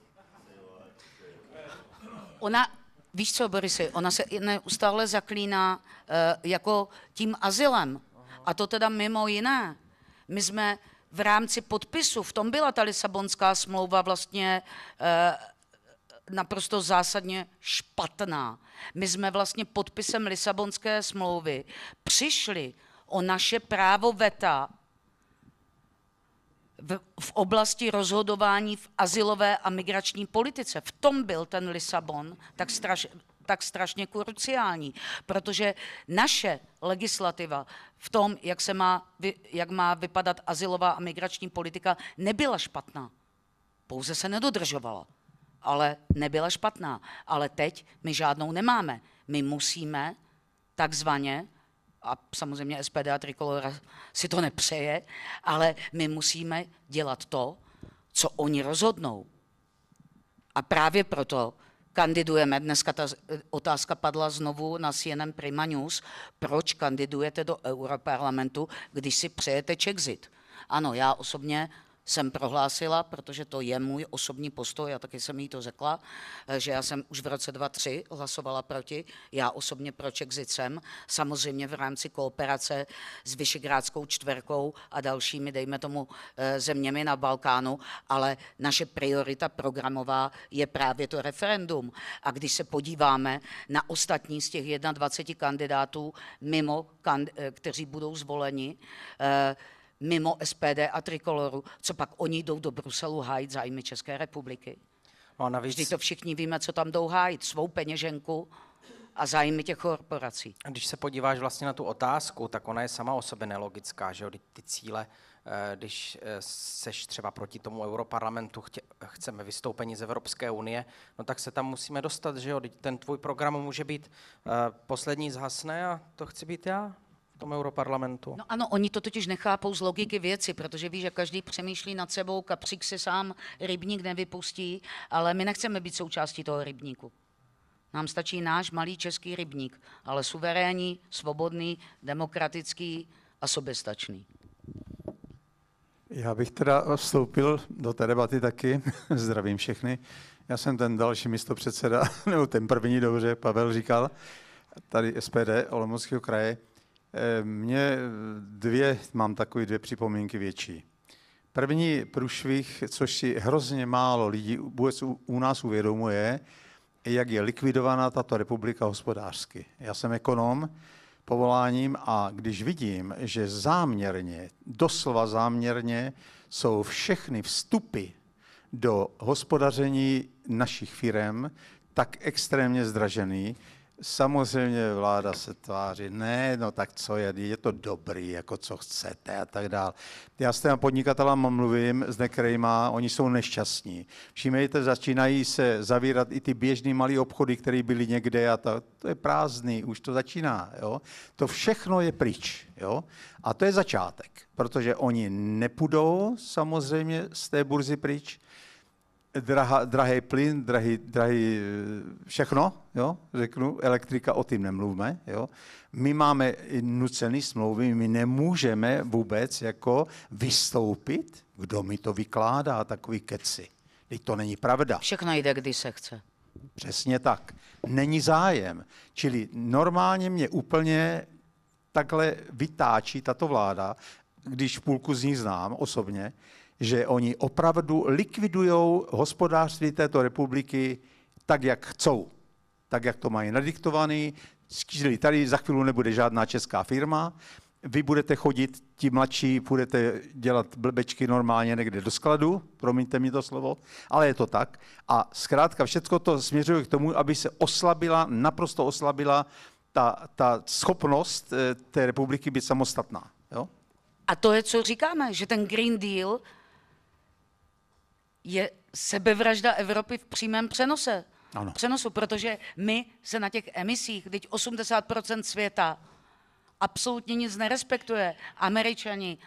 Ona, víš co, Borisy, ona se neustále zaklíná uh, jako tím azylem. A to teda mimo jiné. My jsme v rámci podpisu, v tom byla ta Lisabonská smlouva vlastně eh, naprosto zásadně špatná. My jsme vlastně podpisem Lisabonské smlouvy přišli o naše právo veta v, v oblasti rozhodování v asilové a migrační politice. V tom byl ten Lisabon tak strašně tak strašně kruciální, protože naše legislativa v tom, jak, se má, jak má vypadat asilová a migrační politika, nebyla špatná. Pouze se nedodržovala, ale nebyla špatná. Ale teď my žádnou nemáme. My musíme takzvaně a samozřejmě SPD a Trikolora si to nepřeje, ale my musíme dělat to, co oni rozhodnou. A právě proto kandidujeme. Dneska ta otázka padla znovu na CNN Prima News. Proč kandidujete do europarlamentu, když si přejete Czechzit? Ano, já osobně jsem prohlásila, protože to je můj osobní postoj, já taky jsem jí to řekla, eh, že já jsem už v roce 2003 hlasovala proti, já osobně proč exicem, samozřejmě v rámci kooperace s Vyšegrádskou čtverkou a dalšími, dejme tomu, eh, zeměmi na Balkánu, ale naše priorita programová je právě to referendum. A když se podíváme na ostatní z těch 21 kandidátů, mimo, eh, kteří budou zvoleni, mimo SPD a Trikoloru, co pak oni jdou do Bruselu hájit zájmy České republiky. No a navíc... Vždyť to všichni víme, co tam jdou hájit, svou peněženku a zájmy těch korporací. A když se podíváš vlastně na tu otázku, tak ona je sama o sobě nelogická, že jo? ty cíle eh, když eh, seš třeba proti tomu europarlamentu, chtě, chceme vystoupení z Evropské unie, no tak se tam musíme dostat, že jo, ten tvůj program může být uh, poslední zhasné a to chci být já tom europarlamentu. No ano, oni to totiž nechápou z logiky věci, protože ví, že každý přemýšlí nad sebou, kapřík se sám rybník nevypustí, ale my nechceme být součástí toho rybníku. Nám stačí náš malý český rybník, ale suverénní, svobodný, demokratický a soběstačný. Já bych teda vstoupil do té debaty taky. Zdravím všechny. Já jsem ten další místo předseda, nebo ten první, dobře, Pavel říkal, tady SPD Olomouckého kraje. Eh, mě eh, dvě, mám takové dvě připomínky větší. První průšvih, což si hrozně málo lidí vůbec u nás uvědomuje, jak je likvidovaná tato republika hospodářsky. Já jsem ekonom povoláním a když vidím, že záměrně, doslova záměrně, jsou všechny vstupy do hospodaření našich firm tak extrémně zdražený, Samozřejmě vláda se tváří, ne, no tak co je, je to dobrý, jako co chcete a tak dál. Já s těma podnikatelama mluvím, s nekrejma, oni jsou nešťastní. Všimejte, začínají se zavírat i ty běžné malé obchody, které byly někde a to, to je prázdný, už to začíná. Jo? To všechno je pryč. Jo? A to je začátek, protože oni nepůjdou samozřejmě z té burzy pryč, draha, drahý plyn, drahý, drahý eh, všechno, jo, řeknu, elektrika, o tím nemluvme. Jo. My máme nucený smlouvy, my nemůžeme vůbec jako vystoupit, kdo mi to vykládá, takový keci. Teď to není pravda. Všechno jde, kdy se chce. Přesně tak. Není zájem. Čili normálně mě úplně takhle vytáčí tato vláda, když půlku z ní znám osobně, že oni opravdu likvidují hospodářství této republiky tak, jak chcou, tak, jak to mají nadiktovaný. Čili tady za chvíli nebude žádná česká firma, vy budete chodit, ti mladší, budete dělat blbečky normálně někde do skladu, promiňte mi to slovo, ale je to tak. A zkrátka všechno to směřuje k tomu, aby se oslabila, naprosto oslabila ta, ta schopnost eh, té republiky být samostatná. Jo? A to je, co říkáme, že ten Green Deal je sebevražda Evropy v přímém přenose. Ano. Přenosu, protože my se na těch emisích, teď 80% světa absolutně nic nerespektuje. Američani,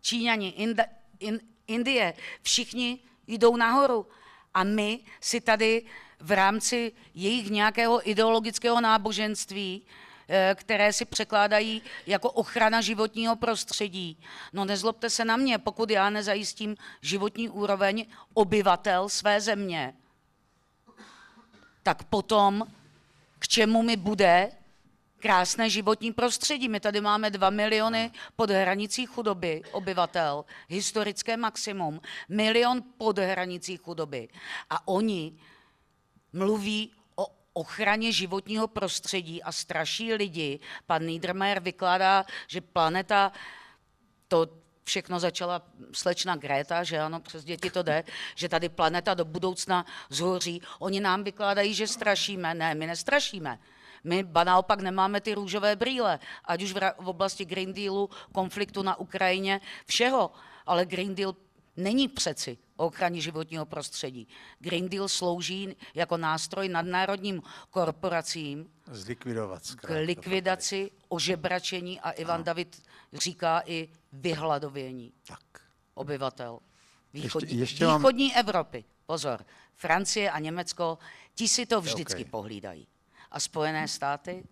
Číňani, Inda, in, Indie, všichni jdou nahoru. A my si tady v rámci jejich nějakého ideologického náboženství Eh, které si překládají jako ochrana životního prostředí. No nezlobte se na mě, pokud já nezajistím životní úroveň obyvatel své země, tak potom k čemu mi bude krásné životní prostředí. My tady máme 2 miliony pod hranicí chudoby obyvatel, historické maximum, milion pod hranicí chudoby. A oni mluví ochraně životního prostředí a straší lidi. Pan Niedermayer vykládá, že planeta, to všechno začala slečna Greta, že ano, přes děti to jde, že tady planeta do budoucna zhoří. Oni nám vykládají, že strašíme. Ne, my nestrašíme. My ba naopak nemáme ty růžové brýle, ať už v, v oblasti Green Dealu, konfliktu na Ukrajině, všeho. Ale Green Deal není přeci o ochraně životního prostředí. Green Deal slouží jako nástroj nadnárodním korporacím Zlikvidovat k likvidaci, ožebračení a Ivan ano. David říká i vyhladovění tak. obyvatel východní, ještě, ještě mám... východní Evropy. Pozor, Francie a Německo, ti si to vždycky okay. pohlídají. A Spojené státy,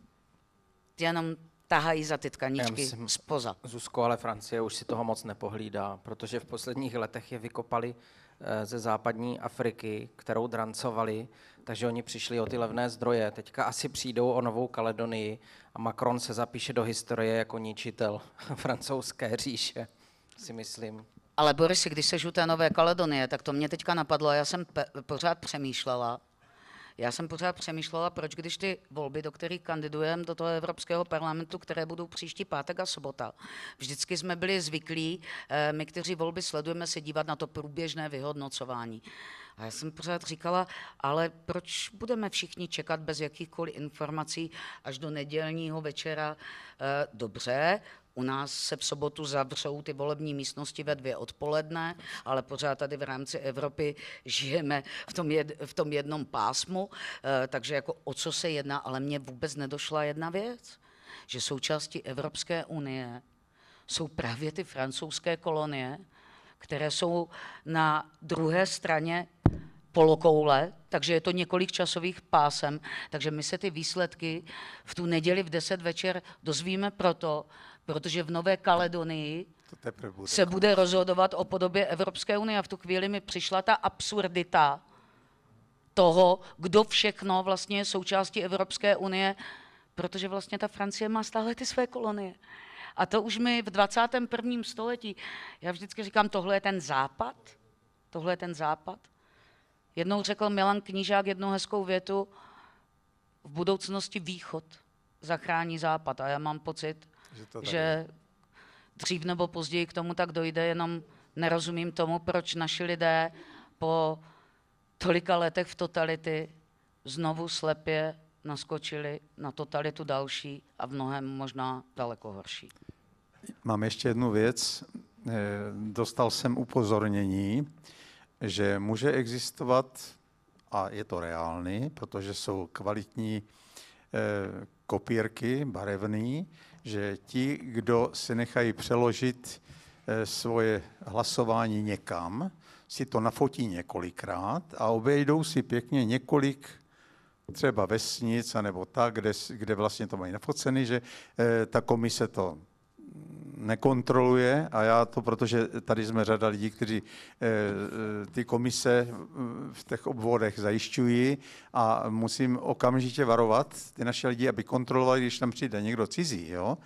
ty jenom tahají za ty tkaničky myslím, spoza. Zuzko, ale Francie už si toho moc nepohlídá, protože v posledních letech je vykopali eh, ze západní Afriky, kterou drancovali, takže oni přišli o ty levné zdroje. Teďka asi přijdou o Novou Kaledonii a Macron se zapíše do historie jako ničitel francouzské říše, si myslím. Ale Borisi, když se žuté Nové Kaledonie, tak to mě teďka napadlo a já jsem pe- pořád přemýšlela, já jsem pořád přemýšlela, proč když ty volby, do kterých kandidujeme do toho Evropského parlamentu, které budou příští pátek a sobota, vždycky jsme byli zvyklí, eh, my, kteří volby sledujeme, se dívat na to průběžné vyhodnocování. A já jsem pořád říkala, ale proč budeme všichni čekat bez jakýchkoliv informací až do nedělního večera? Eh, dobře, u nás se v sobotu zavřou ty volební místnosti ve dvě odpoledne, ale pořád tady v rámci Evropy žijeme v tom, jed, v tom jednom pásmu, eh, takže jako o co se jedná, ale mně vůbec nedošla jedna věc, že součástí Evropské unie jsou právě ty francouzské kolonie, které jsou na druhé straně polokoule, takže je to několik časových pásem, takže my se ty výsledky v tu neděli v 10 večer dozvíme proto, protože v Nové Kaledonii bude se bude rozhodovat o podobě Evropské unie. A v tu chvíli mi přišla ta absurdita toho, kdo všechno vlastně je součástí Evropské unie, protože vlastně ta Francie má stále ty své kolonie. A to už mi v 21. století, já vždycky říkám, tohle je ten západ, tohle je ten západ. Jednou řekl Milan Knížák jednu hezkou větu, v budoucnosti východ zachrání západ. A já mám pocit, že, to že dřív nebo později k tomu tak dojde, jenom nerozumím tomu, proč naši lidé po tolika letech v totality znovu slepě naskočili na totalitu další a v mnohem možná daleko horší. Mám ještě jednu věc. Eh, dostal jsem upozornění, že může existovat, a je to reálný, protože jsou kvalitní eh, kopírky barevné že ti, kdo si nechají přeložit eh, svoje hlasování někam, si to nafotí několikrát a obejdou si pěkně několik třeba vesnic, nebo tak, kde, kde vlastně to mají nafoceny, že eh, ta komise to nekontroluje a já to, protože tady jsme řada lidí, kteří eh, ty komise v těch obvodech zajišťují a musím okamžitě varovat ty naše lidi, aby kontrolovali, když tam přijde někdo cizí, jo?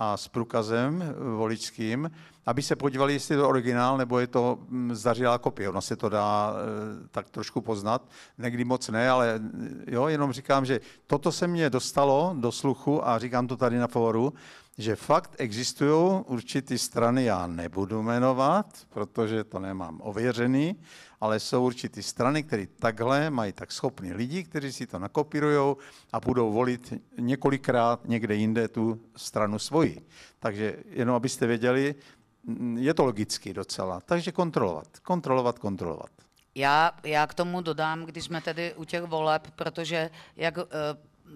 a s průkazem voličským, aby se podívali, jestli je to originál nebo je to mm, zdařilá kopie. Ono se to dá eh, tak trošku poznat, někdy moc ne, ale jo, jenom říkám, že toto se mě dostalo do sluchu a říkám to tady na fóru, že fakt existují určité strany, já nebudu jmenovat, protože to nemám ověřený, ale jsou určité strany, které takhle mají tak schopní lidi, kteří si to nakopírují a budou volit několikrát někde jinde tu stranu svoji. Takže jenom abyste věděli, je to logicky docela. Takže kontrolovat, kontrolovat, kontrolovat. Já, já k tomu dodám, když jsme tedy u těch voleb, protože jak eh,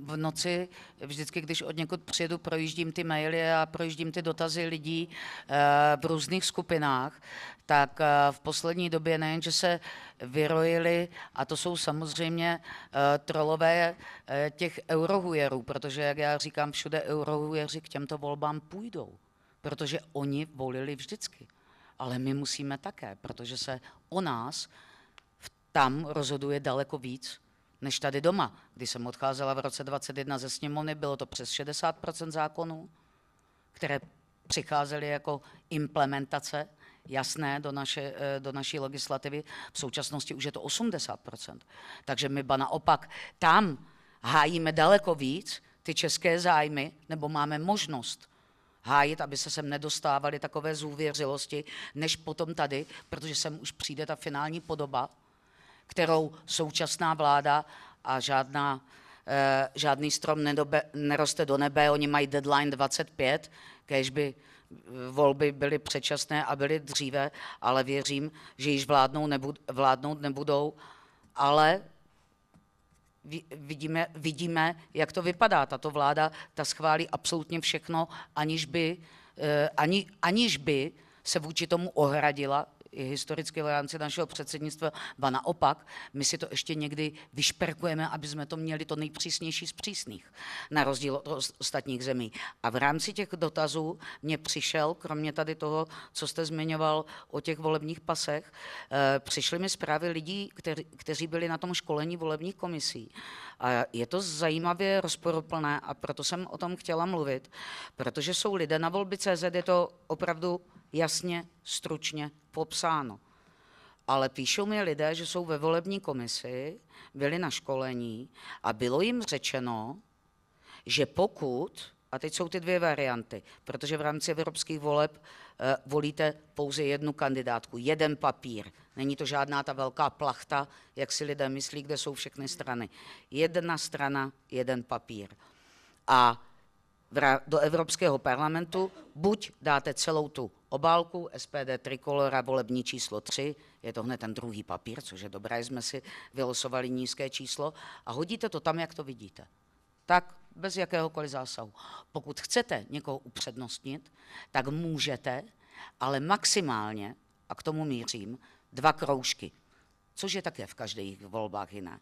v noci, vždycky, když od někud přijedu, projíždím ty maily a projíždím ty dotazy lidí eh, v různých skupinách, tak eh, v poslední době nejen, že se vyrojili, a to jsou samozřejmě eh, trolové těch eurohujerů, protože, jak já říkám, všude eurohujeři k těmto volbám půjdou, protože oni volili vždycky. Ale my musíme také, protože se o nás tam rozhoduje daleko víc než tady doma. Když jsem odcházela v roce 21 ze sněmovny, bylo to přes 60% zákonů, které přicházely jako implementace jasné do, naše, eh, do naší legislativy. V současnosti už je to 80%. Takže my ba naopak tam hájíme daleko víc ty české zájmy, nebo máme možnost hájit, aby se sem nedostávaly takové zůvěřilosti, než potom tady, protože sem už přijde ta finální podoba, kterou současná vláda a žádná, eh, žádný strom nedobe, neroste do nebe, oni mají deadline 25, kež by eh, volby byly předčasné a byly dříve, ale věřím, že již vládnou nebud, vládnout nebudou, ale vidíme, vidíme, jak to vypadá. Tato vláda ta schválí absolutně všechno, aniž by, eh, ani, aniž by se vůči tomu ohradila, i historicky v rámci našeho předsednictva, ba naopak, my si to ještě někdy vyšperkujeme, aby jsme to měli to nejpřísnější z přísných, na rozdíl od ostatních zemí. A v rámci těch dotazů mě přišel, kromě tady toho, co jste zmiňoval o těch volebních pasech, eh, přišly mi zprávy lidí, kteří, kteří byli na tom školení volebních komisí. A je to zajímavě rozporuplné a proto jsem o tom chtěla mluvit, protože jsou lidé na volby CZ, je to opravdu jasně, stručně popsáno. Ale píšou mi lidé, že jsou ve volební komisi, byli na školení a bylo jim řečeno, že pokud, a teď jsou ty dvě varianty, protože v rámci evropských voleb eh, volíte pouze jednu kandidátku, jeden papír. Není to žádná ta velká plachta, jak si lidé myslí, kde jsou všechny strany. Jedna strana, jeden papír. A do Evropského parlamentu buď dáte celou tu obálku SPD Trikolora volební číslo 3, je to hned ten druhý papír, což je dobré, jsme si vylosovali nízké číslo a hodíte to tam, jak to vidíte. Tak bez jakéhokoliv zásahu. Pokud chcete někoho upřednostnit, tak můžete, ale maximálně, a k tomu mířím, dva kroužky, což je také v každých volbách jiné.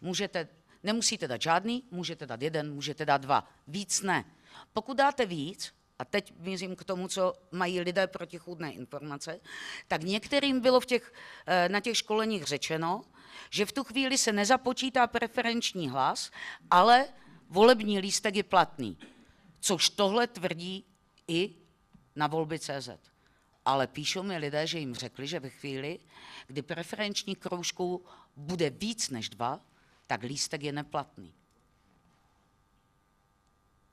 Můžete, nemusíte dát žádný, můžete dát jeden, můžete dát dva, víc ne. Pokud dáte víc, a teď mířím k tomu, co mají lidé protichůdné informace, tak některým bylo v těch, eh, na těch školeních řečeno, že v tu chvíli se nezapočítá preferenční hlas, ale volební lístek je platný. Což tohle tvrdí i na volby CZ. Ale píšou mi lidé, že jim řekli, že ve chvíli, kdy preferenční kroužků bude víc než dva, tak lístek je neplatný.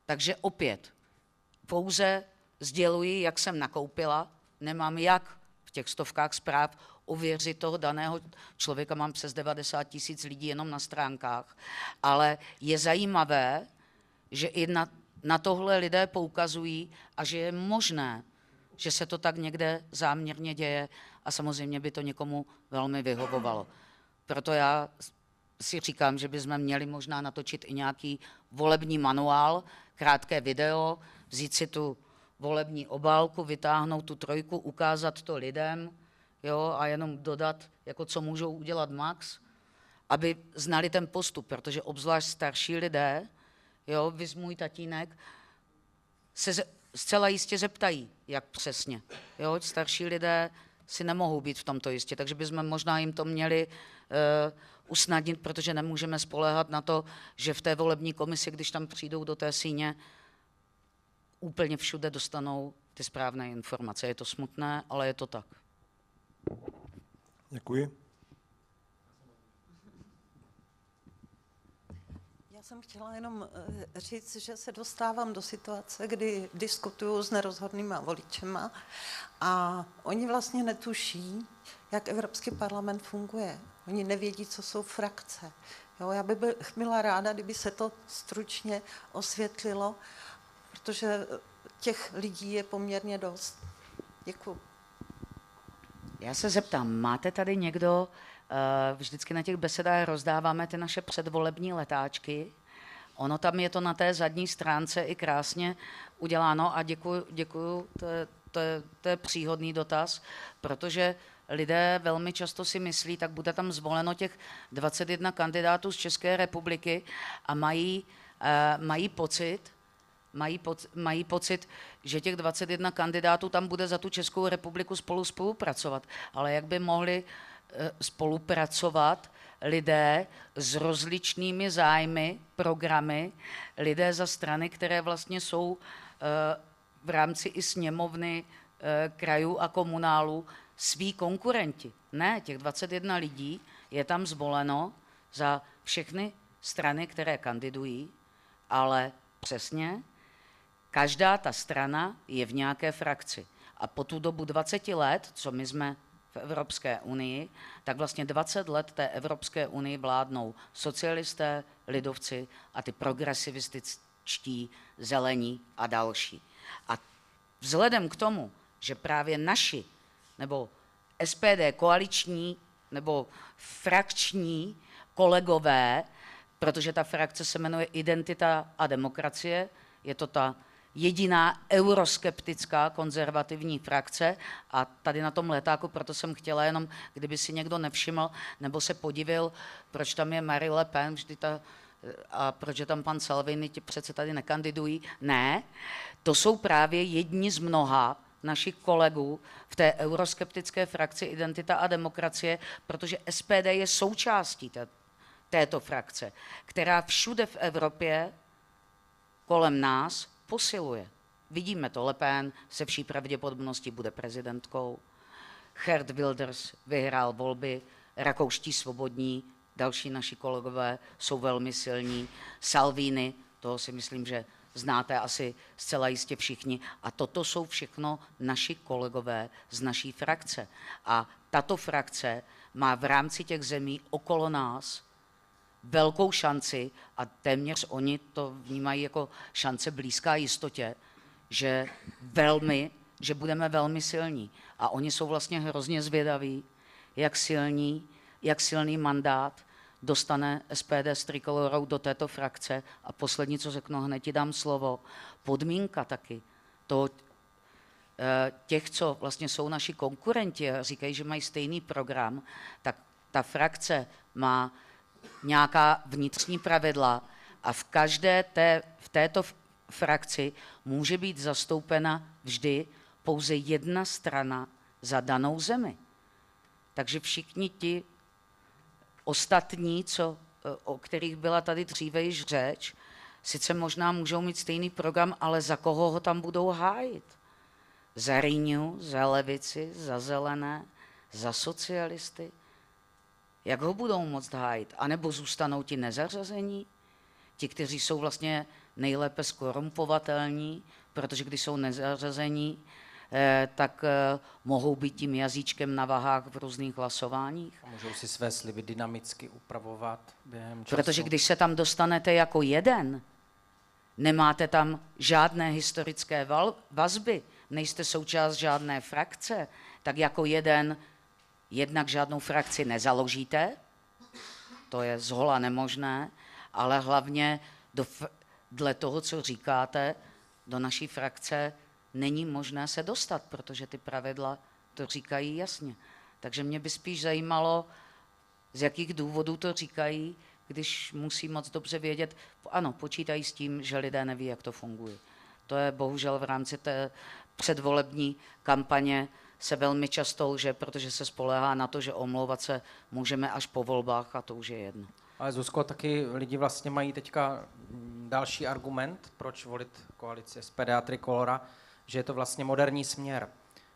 Takže opět, pouze sděluji, jak jsem nakoupila, nemám jak v těch stovkách zpráv uvěřit toho daného člověka. Mám přes 90 tisíc lidí jenom na stránkách. Ale je zajímavé, že i na, na tohle lidé poukazují a že je možné, že se to tak někde záměrně děje a samozřejmě by to někomu velmi vyhovovalo. Proto já si říkám, že bychom měli možná natočit i nějaký volební manuál, krátké video, vzít si tu volební obálku, vytáhnout tu trojku, ukázat to lidem jo, a jenom dodat, jako co můžou udělat max, aby znali ten postup, protože obzvlášť starší lidé, jo, vy můj tatínek, se zcela jistě zeptají, jak přesně. Jo, starší lidé si nemohou být v tomto jistě, takže bychom možná jim to měli uh, usnadnit, protože nemůžeme spoléhat na to, že v té volební komisi, když tam přijdou do té síně, úplně všude dostanou ty správné informace. Je to smutné, ale je to tak. Děkuji. jsem chtěla jenom eh, říct, že se dostávám do situace, kdy diskutuju s nerozhodnýma voličema a oni vlastně netuší, jak Evropský parlament funguje. Oni nevědí, co jsou frakce. Jo, já bych byla ráda, kdyby se to stručně osvětlilo, protože těch lidí je poměrně dost. Děkuji. Já se zeptám, máte tady někdo, eh, vždycky na těch besedách rozdáváme ty naše předvolební letáčky, Ono tam je to na té zadní stránce i krásně uděláno a děkuju, děkuju to, je, to, je, to je příhodný dotaz, protože lidé velmi často si myslí, tak bude tam zvoleno těch 21 kandidátů z České republiky a mají, uh, mají pocit, mají, poc, mají pocit, že těch 21 kandidátů tam bude za tu Českou republiku spolu spolupracovat. Ale jak by mohli uh, spolupracovat, lidé s rozličnými zájmy, programy, lidé za strany, které vlastně jsou eh, v rámci i sněmovny eh, krajů a komunálů sví konkurenti. Ne, těch 21 lidí je tam zvoleno za všechny strany, které kandidují, ale přesně každá ta strana je v nějaké frakci. A po tu dobu 20 let, co my jsme v Evropské unii, tak vlastně 20 let té Evropské unii vládnou socialisté, lidovci a ty progresivističtí, zelení a další. A vzhledem k tomu, že právě naši, nebo SPD koaliční, nebo frakční kolegové, protože ta frakce se jmenuje Identita a demokracie, je to ta jediná euroskeptická konzervativní frakce a tady na tom letáku, proto jsem chtěla jenom, kdyby si někdo nevšiml nebo se podivil, proč tam je Marie Le Pen, vždy ta, a proč je tam pan Salvini, ti přece tady nekandidují. Ne, to jsou právě jedni z mnoha našich kolegů v té euroskeptické frakci Identita a demokracie, protože SPD je součástí té, této frakce, která všude v Evropě kolem nás posiluje. Vidíme to, Le Pen se vší pravděpodobností bude prezidentkou. Herd Wilders vyhrál volby, rakouští svobodní, další naši kolegové jsou velmi silní. Salvini, toho si myslím, že znáte asi zcela jistě všichni. A toto jsou všechno naši kolegové z naší frakce. A tato frakce má v rámci těch zemí okolo nás velkou šanci, a téměř oni to vnímají jako šance blízká jistotě, že velmi, že budeme velmi silní. A oni jsou vlastně hrozně zvědaví, jak silní, jak silný mandát dostane SPD s Trikolorou do této frakce. A poslední, co řeknu, hned ti dám slovo. Podmínka taky to, eh, těch, co vlastně jsou naši konkurenti a říkají, že mají stejný program, tak ta frakce má nějaká vnitřní pravidla a v každé té, v této frakci může být zastoupena vždy pouze jedna strana za danou zemi. Takže všichni ti ostatní, co, o kterých byla tady dříve již řeč, sice možná můžou mít stejný program, ale za koho ho tam budou hájit? Za Rýňu, za levici, za zelené, za socialisty, jak ho budou moct hájit? A nebo zůstanou ti nezařazení? Ti, kteří jsou vlastně nejlépe skorumpovatelní, protože když jsou nezařazení, eh, tak eh, mohou být tím jazyčkem na vahách v různých hlasováních. A můžou si své sliby dynamicky upravovat během času. Protože když se tam dostanete jako jeden, nemáte tam žádné historické vazby, nejste součást žádné frakce, tak jako jeden jednak žádnou frakci nezaložíte, to je zhola nemožné, ale hlavně do, dle toho, co říkáte, do naší frakce není možné se dostat, protože ty pravidla to říkají jasně. Takže mě by spíš zajímalo, z jakých důvodů to říkají, když musí moc dobře vědět, ano, počítají s tím, že lidé neví, jak to funguje. To je bohužel v rámci té předvolební kampaně se velmi často lže, protože se spolehá na to, že omlouvat se můžeme až po volbách a to už je jedno. Ale Zuzko, taky lidi vlastně mají teďka další argument, proč volit koalici z pediatry Kolora, že je to vlastně moderní směr.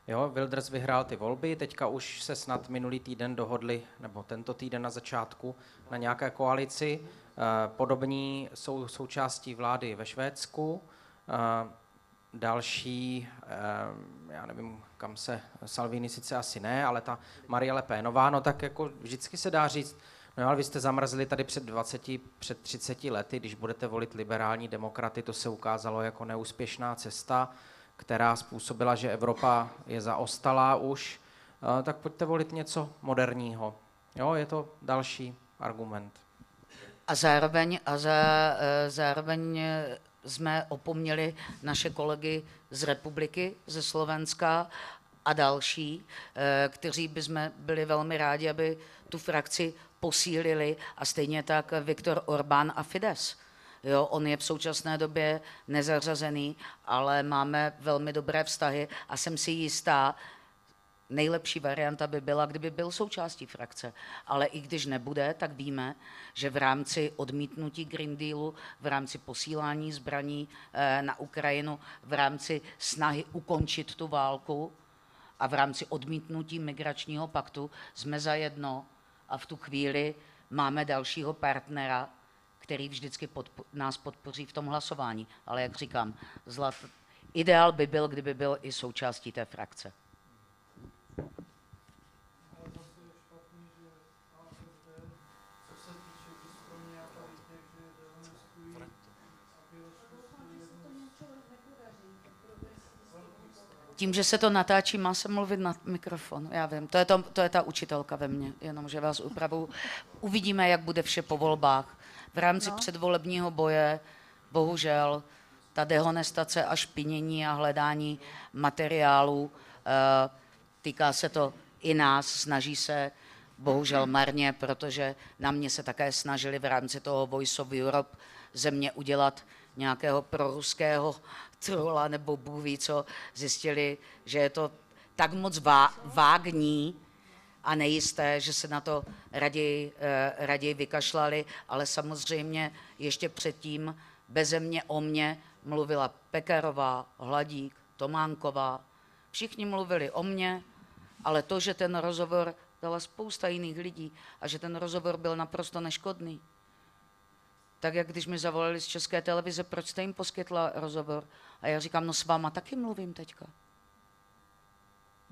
Jo, Wilders vyhrál ty volby, teďka už se snad minulý týden dohodli, nebo tento týden na začátku, na nějaké koalici. Eh, podobní jsou součástí vlády ve Švédsku. Eh, další, eh, já nevím, kam se, Salvini sice asi ne, ale ta Marie Le no tak jako vždycky se dá říct, no ale vy jste zamrzli tady před 20, před 30 lety, když budete volit liberální demokraty, to se ukázalo jako neúspěšná cesta, která způsobila, že Evropa je zaostalá už, eh, tak pojďte volit něco moderního. Jo, je to další argument. A zároveň, a za, eh, zároveň jsme opomněli naše kolegy z republiky, ze Slovenska a další, eh, kteří by jsme byli velmi rádi, aby tu frakci posílili a stejně tak Viktor Orbán a Fides. Jo, on je v současné době nezařazený, ale máme velmi dobré vztahy a jsem si jistá, nejlepší varianta by byla, kdyby byl součástí frakce. Ale i když nebude, tak víme, že v rámci odmítnutí Green Dealu, v rámci posílání zbraní eh, na Ukrajinu, v rámci snahy ukončit tu válku a v rámci odmítnutí migračního paktu jsme zajedno a v tu chvíli máme dalšího partnera, který vždycky podpo- nás podpoří v tom hlasování. Ale jak říkám, zlat, ideál by byl, kdyby byl i součástí té frakce. Tím, že se to natáčí, má se mluvit na mikrofon. Já vím, to je, to, to je ta učitelka ve mně, jenomže vás upravu. Uvidíme, jak bude vše po volbách. V rámci no. předvolebního boje, bohužel, ta dehonestace a špinění a hledání materiálů, eh, týká se to i nás, snaží se bohužel marně, protože na mě se také snažili v rámci toho Voice of Europe země udělat nějakého proruského trola nebo Bůh ví co, zjistili, že je to tak moc vá, vágní a nejisté, že se na to raději, eh, raději vykašlali, ale samozřejmě ještě předtím beze mě o mě mluvila Pekarová, Hladík, Tománková, všichni mluvili o mě, ale to, že ten rozhovor dala spousta jiných lidí a že ten rozhovor byl naprosto neškodný, tak jak když mi zavolali z České televize, proč jste jim poskytla rozhovor? A já říkám, no s váma taky mluvím teďka.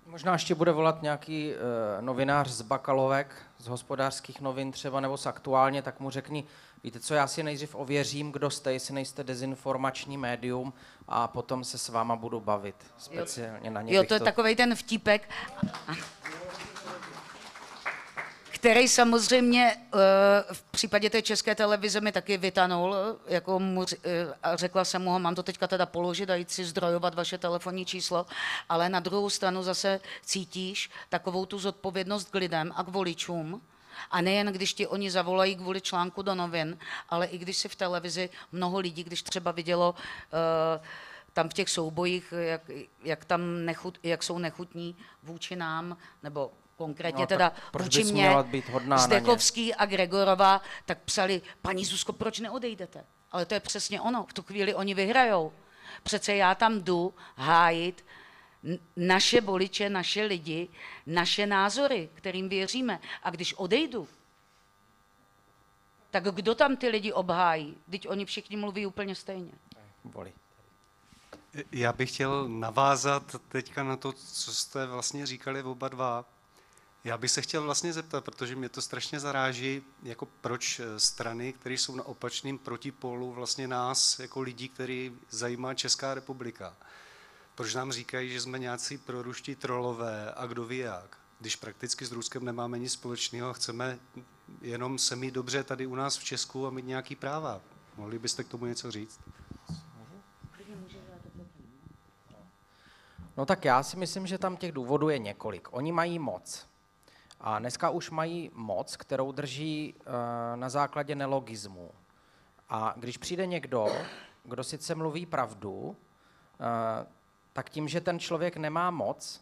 Možná ještě bude volat nějaký uh, novinář z Bakalovek, z hospodářských novin třeba, nebo z aktuálně, tak mu řekni, víte co, já si nejdřív ověřím, kdo jste, jestli nejste dezinformační médium a potom se s váma budu bavit speciálně jo. na ně. Jo, to je to... takový ten vtípek který samozřejmě eh, v případě té české televize mi taky vytanul eh, jako mu, eh, a řekla jsem mu ho, mám to teďka teda položit a jít si zdrojovat vaše telefonní číslo, ale na druhou stranu zase cítíš takovou tu zodpovědnost k lidem a k voličům, a nejen když ti oni zavolají kvůli článku do novin, ale i když si v televizi mnoho lidí, když třeba vidělo uh, tam v těch soubojích, jak, jak, tam nechut, jak jsou nechutní vůči nám, nebo konkrétně no, teda vůči mě, být hodná Zdechovský a Gregorova, tak psali, paní Zuzko, proč neodejdete? Ale to je přesně ono, v tu chvíli oni vyhrajou. Přece já tam jdu hájit naše voliče, naše lidi, naše názory, kterým věříme. A když odejdu, tak kdo tam ty lidi obhájí? Teď oni všichni mluví úplně stejně. Boli. Já bych chtěl navázat teďka na to, co jste vlastně říkali oba dva. Já bych se chtěl vlastně zeptat, protože mě to strašně zaráží, jako proč eh, strany, které jsou na opačném protipolu vlastně nás, jako lidí, který zajímá Česká republika, proč nám říkají, že jsme nějací proruští trolové a kdo ví jak, když prakticky s Ruskem nemáme nic společného a chceme jenom se mít dobře tady u nás v Česku a mít nějaký práva. Mohli byste k tomu něco říct? No tak já si myslím, že tam těch důvodů je několik. Oni mají moc. A dneska už mají moc, kterou drží eh, na základě nelogismu. A když přijde někdo, kdo sice mluví pravdu, eh, tak tím, že ten člověk nemá moc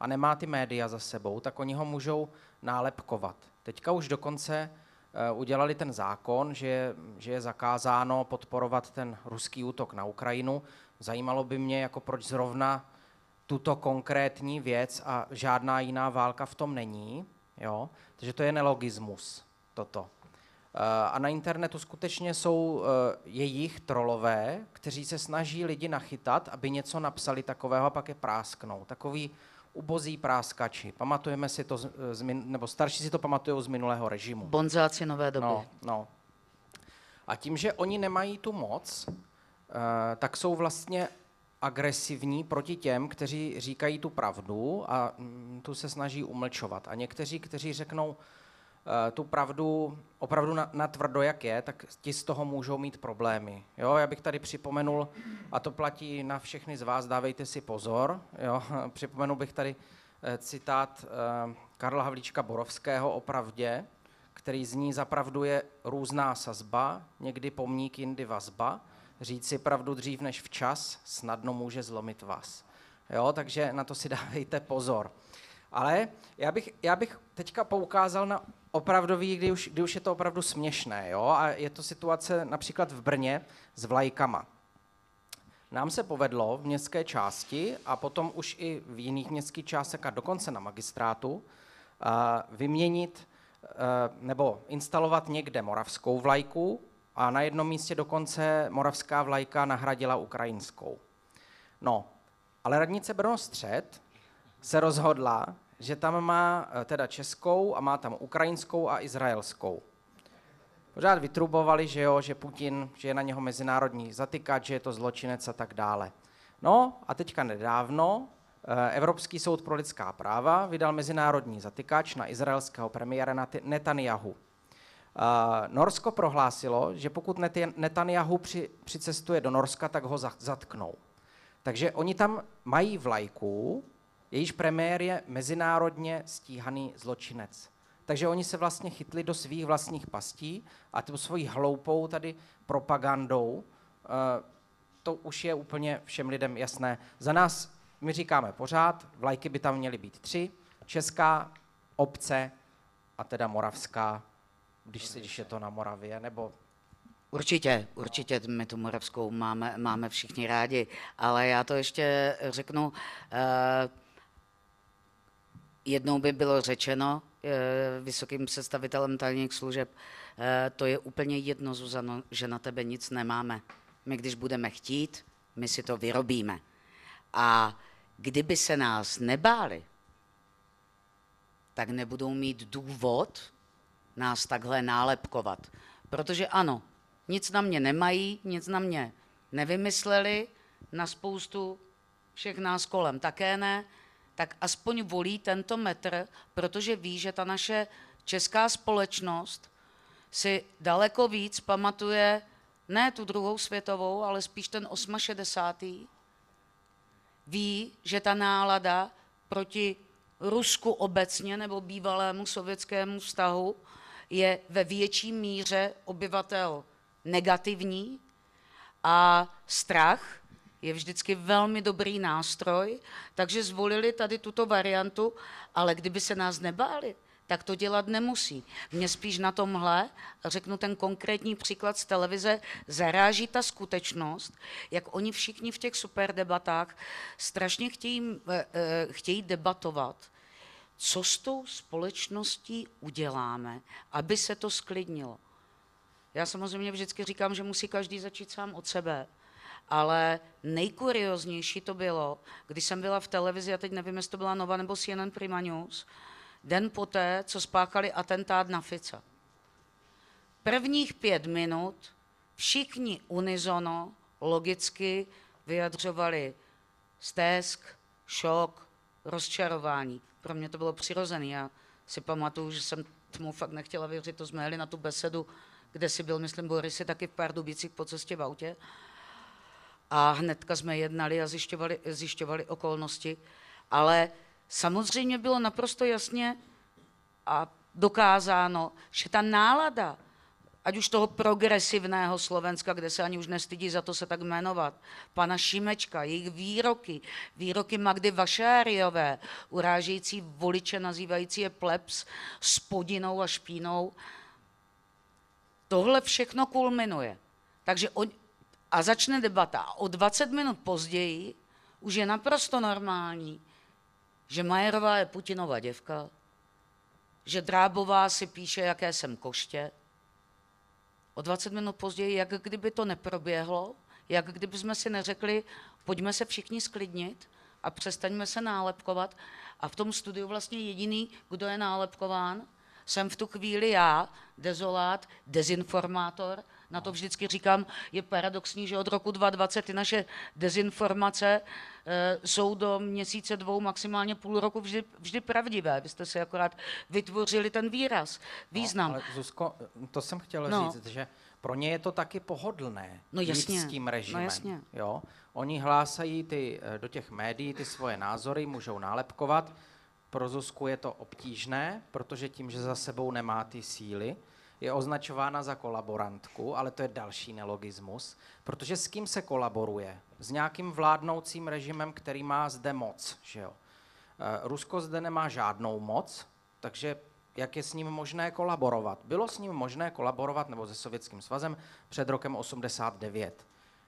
a nemá ty média za sebou, tak oni ho můžou nálepkovat. Teďka už dokonce eh, udělali ten zákon, že že je zakázáno podporovat ten ruský útok na Ukrajinu. Zajímalo by mě, jako proč zrovna tuto konkrétní věc a žádná jiná válka v tom není. Jo? Takže to je nelogismus, toto. Eh, a na internetu skutečně jsou eh, jejich trolové, kteří se snaží lidi nachytat, aby něco napsali takového a pak je prásknou. Takový ubozí práskači. Pamatujeme si to, z, eh, nebo starší si to pamatují z minulého režimu. Bonzáci nové doby. No, no. A tím, že oni nemají tu moc, tak jsou vlastně agresivní proti těm, kteří říkají tu pravdu a mm, tu se snaží umlčovat. A někteří, kteří řeknou eh, tu pravdu opravdu na, tvrdo, jak je, tak ti z toho můžou mít problémy. Jo, já bych tady připomenul, a to platí na všechny z vás, dávejte si pozor, jo, připomenul bych tady eh, citát eh, Karla Havlíčka Borovského o pravdě, který zní, zapravdu je různá sazba, někdy pomník, jindy vazba říci pravdu dřív než včas snadno může zlomit vás. Jo, takže na to si dávejte pozor. Ale já bych, já bych teďka poukázal na opravdový, kdy už, kdy už je to opravdu směšné. Jo? A je to situace například v Brně s vlajkama. Nám se povedlo v městské části a potom už i v jiných městských částech a dokonce na magistrátu eh, vyměnit eh, nebo instalovat někde moravskou vlajku a na jednom místě dokonce moravská vlajka nahradila ukrajinskou. No, ale radnice Brno Střed se rozhodla, že tam má eh, teda českou a má tam ukrajinskou a izraelskou. Pořád vytrubovali, že jo, že Putin, že je na něho mezinárodní zatykat, že je to zločinec a tak dále. No a teďka nedávno eh, Evropský soud pro lidská práva vydal mezinárodní zatykač na izraelského premiéra Netanyahu. Norsko prohlásilo, že pokud Netanyahu při, přicestuje do Norska, tak ho zatknou. Takže oni tam mají vlajku, jejíž premiér je mezinárodně stíhaný zločinec. Takže oni se vlastně chytli do svých vlastních pastí a tu svojí hloupou tady propagandou, eh, to už je úplně všem lidem jasné. Za nás my říkáme pořád, vlajky by tam měly být tři, česká, obce a teda moravská když, si, když je to na Moravě, nebo Určitě, určitě my tu Moravskou máme, máme všichni rádi, ale já to ještě řeknu, eh, jednou by bylo řečeno eh, vysokým představitelem tajných služeb, eh, to je úplně jedno, Zuzano, že na tebe nic nemáme. My když budeme chtít, my si to vyrobíme. A kdyby se nás nebáli, tak nebudou mít důvod, nás takhle nálepkovat. Protože ano, nic na mě nemají, nic na mě nevymysleli, na spoustu všech nás kolem také ne, tak aspoň volí tento metr, protože ví, že ta naše česká společnost si daleko víc pamatuje ne tu druhou světovou, ale spíš ten 68. Ví, že ta nálada proti Rusku obecně nebo bývalému sovětskému vztahu je ve větší míře obyvatel negativní a strach je vždycky velmi dobrý nástroj, takže zvolili tady tuto variantu, ale kdyby se nás nebáli, tak to dělat nemusí. Mě spíš na tomhle, řeknu ten konkrétní příklad z televize, zaráží ta skutečnost, jak oni všichni v těch superdebatách strašně chtějí, eh, eh, chtějí debatovat co s tou společností uděláme, aby se to sklidnilo. Já samozřejmě vždycky říkám, že musí každý začít sám od sebe, ale nejkurioznější to bylo, když jsem byla v televizi, a teď nevím, jestli to byla Nova nebo CNN Prima News, den poté, co spáchali atentát na Fica. Prvních pět minut všichni unizono logicky vyjadřovali stesk, šok, rozčarování. Pro mě to bylo přirozené. Já si pamatuju, že jsem tomu fakt nechtěla věřit. To jsme jeli na tu besedu, kde si byl, myslím, Boris taky v dubících po cestě v autě. A hnedka jsme jednali a zjišťovali, zjišťovali okolnosti. Ale samozřejmě bylo naprosto jasně a dokázáno, že ta nálada, ať už toho progresivného Slovenska, kde se ani už nestydí za to se tak jmenovat, pana Šimečka, jejich výroky, výroky Magdy Vašériové, urážející voliče, nazývající je plebs s podinou a špínou. Tohle všechno kulminuje. Takže on, a začne debata. o 20 minut později už je naprosto normální, že Majerová je Putinova děvka, že Drábová si píše, jaké jsem koště, o 20 minut později, jak kdyby to neproběhlo, jak kdyby jsme si neřekli, pojďme se všichni sklidnit a přestaňme se nálepkovat. A v tom studiu vlastně jediný, kdo je nálepkován, jsem v tu chvíli já, dezolát, dezinformátor, na to vždycky říkám, je paradoxní, že od roku 2020 ty naše dezinformace eh, jsou do měsíce dvou, maximálně půl roku vždy, vždy pravdivé. Vy jste si akorát vytvořili ten výraz, no, význam. No, ale Zuzko, to jsem chtěl no. říct, že pro ně je to taky pohodlné no jasně, s tím no, režimem. No jasně. Jo? Oni hlásají ty, eh, do těch médií ty svoje názory, můžou nálepkovat. Pro Zuzku je to obtížné, protože tím, že za sebou nemá ty síly, je označována za kolaborantku, ale to je další nelogismus, protože s kým se kolaboruje? S nějakým vládnoucím režimem, který má zde moc. Že jo? Eh, Rusko zde nemá žádnou moc, takže jak je s ním možné kolaborovat? Bylo s ním možné kolaborovat, nebo se Sovětským svazem, před rokem 89.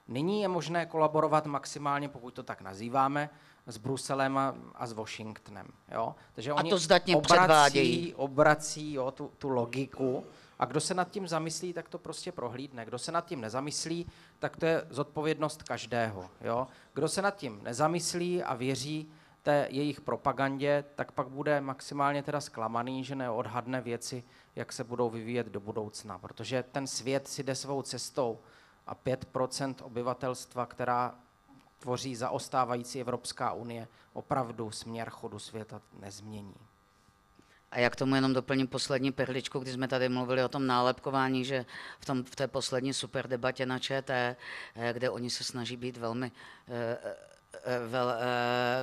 Nyní je možné kolaborovat maximálně, pokud to tak nazýváme, s Bruselem a, a s Washingtonem. Jo? Takže a to zdatně obrací, předvádějí. Obrací jo, tu, tu logiku a kdo se nad tím zamyslí, tak to prostě prohlídne. Kdo se nad tím nezamyslí, tak to je zodpovědnost každého. Jo? Kdo se nad tím nezamyslí a věří té jejich propagandě, tak pak bude maximálně teda zklamaný, že neodhadne věci, jak se budou vyvíjet do budoucna. Protože ten svět si jde svou cestou a 5% obyvatelstva, která tvoří zaostávající Evropská unie, opravdu směr chodu světa nezmění. A já k tomu jenom doplním poslední perličku, když jsme tady mluvili o tom nálepkování, že v, tom, v té poslední super debatě na ČT, eh, kde oni se snaží být velmi, eh, eh, vel,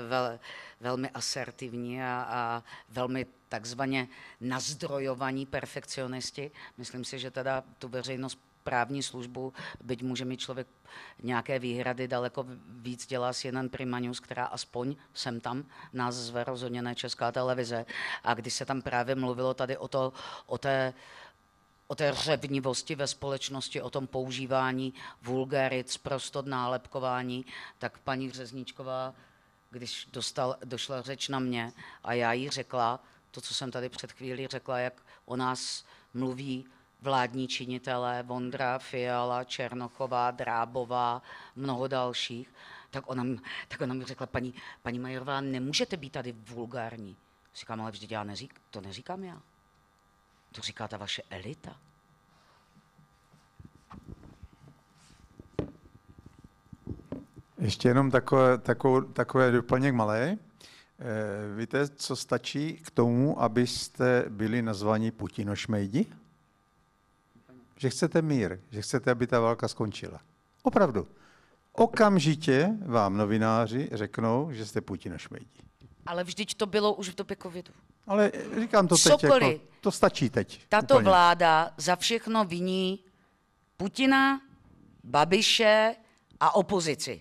vel, velmi asertivní a, a velmi takzvaně nazdrojovaní perfekcionisti. Myslím si, že teda tu veřejnost právní službu, byť může mít člověk nějaké výhrady, daleko víc dělá CNN Prima News, která aspoň sem tam nás zve rozhodně ne Česká televize. A když se tam právě mluvilo tady o, to, o té o té řevnivosti ve společnosti, o tom používání vulgarit, prostod nálepkování, tak paní Řezničková, když dostal, došla řeč na mě a já jí řekla, to, co jsem tady před chvílí řekla, jak o nás mluví vládní činitelé, Vondra, Fiala, Černochová, Drábová, mnoho dalších, tak ona, tak ona mi řekla, paní, paní Majorová, nemůžete být tady vulgární. Říkám, ale vždyť já neřík, to neříkám já. To říká ta vaše elita. Ještě jenom takové, takové, takové doplněk malé. Eh, víte, co stačí k tomu, abyste byli nazvaní Putinošmejdi? že chcete mír, že chcete, aby ta válka skončila. Opravdu. Okamžitě vám novináři řeknou, že jste Putina šmejdí. Ale vždyť to bylo už v době covidu. Ale říkám to Cokoliv. teď, Jako, to stačí teď. Tato úplně. vláda za všechno viní Putina, Babiše a opozici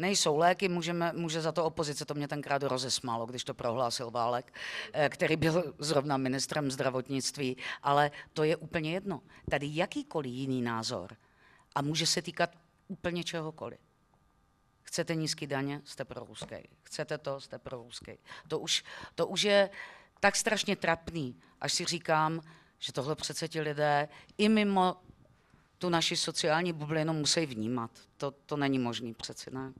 nejsou léky, můžeme, může za to opozice, to mě tenkrát rozesmálo, když to prohlásil Válek, eh, který byl zrovna ministrem zdravotnictví, ale to je úplně jedno. Tady jakýkoliv jiný názor a může se týkat úplně čehokoliv. Chcete nízký daně, jste pro ruskej. Chcete to, jste pro ruskej. To už, to už je tak strašně trapný, až si říkám, že tohle přece ti lidé i mimo tu naši sociální bublinu musí vnímat. To, to není možný přeci, ne?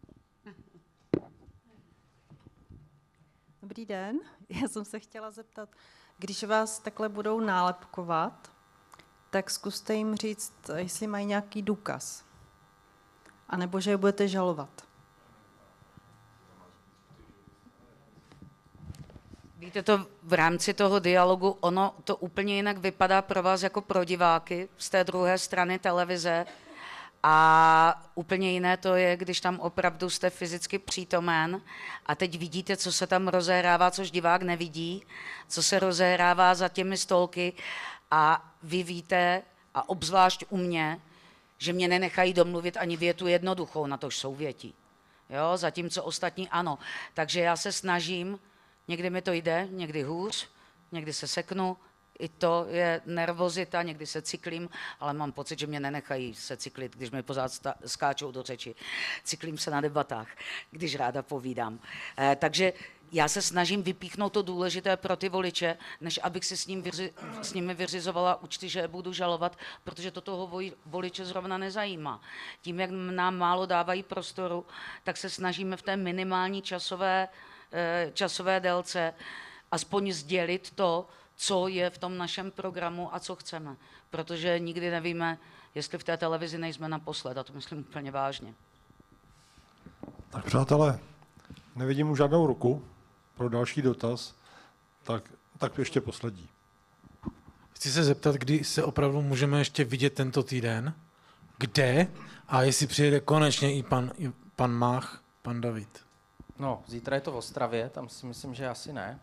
Dobrý den, já jsem se chtěla zeptat, když vás takhle budou nálepkovat, tak zkuste jim říct, jestli mají nějaký důkaz. A nebo že je budete žalovat. Vidíte to v rámci toho dialogu, ono to úplně jinak vypadá pro vás jako pro diváky z té druhé strany televize a úplně jiné to je, když tam opravdu jste fyzicky přítomen a teď vidíte, co se tam rozehrává, což divák nevidí, co se rozehrává za těmi stolky a vy víte, a obzvlášť u mě, že mě nenechají domluvit ani větu jednoduchou, na tož jsou věti. Jo, zatímco ostatní ano. Takže já se snažím Někdy mi to jde, někdy hůř, někdy se seknu, i to je nervozita, někdy se cyklím, ale mám pocit, že mě nenechají se cyklit, když mi pořád sta- skáčou do řeči. Cyklím se na debatách, když ráda povídám. Eh, takže já se snažím vypíchnout to důležité pro ty voliče, než abych si s, ním vyři- s nimi vyřizovala účty, že je budu žalovat, protože to toho voliče zrovna nezajímá. Tím, jak nám málo dávají prostoru, tak se snažíme v té minimální časové Eh, časové délce aspoň sdělit to, co je v tom našem programu a co chceme. Protože nikdy nevíme, jestli v té televizi nejsme naposled, a to myslím úplně vážně. Tak přátelé, nevidím už žádnou ruku pro další dotaz, tak, tak ještě poslední. Chci se zeptat, kdy se opravdu můžeme ještě vidět tento týden, kde a jestli přijede konečně i pan, i pan Mách, pan David. No, zítra je to v Ostravě, tam si myslím, že asi ne.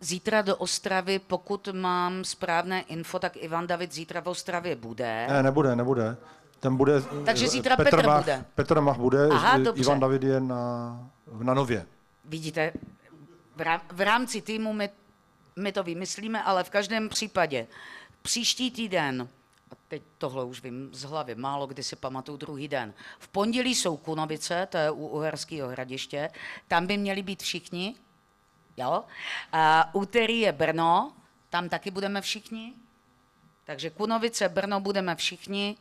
Zítra do Ostravy, pokud mám správné info, tak Ivan David zítra v Ostravě bude. Ne, nebude, nebude. Ten bude... Takže eh, zítra Petr, Petr Mach, bude. Petr Mach bude, Aha, eh, Ivan dobře. David je na, na Nově. Vidíte, v rámci týmu my, my to vymyslíme, ale v každém případě příští týden Teď tohle už vím z hlavy, málo kdy si pamatuju druhý den. V pondělí jsou Kunovice, to je u Uherského hradiště, tam by měli být všichni, jo. A úterý je Brno, tam taky budeme všichni. Takže Kunovice, Brno budeme všichni.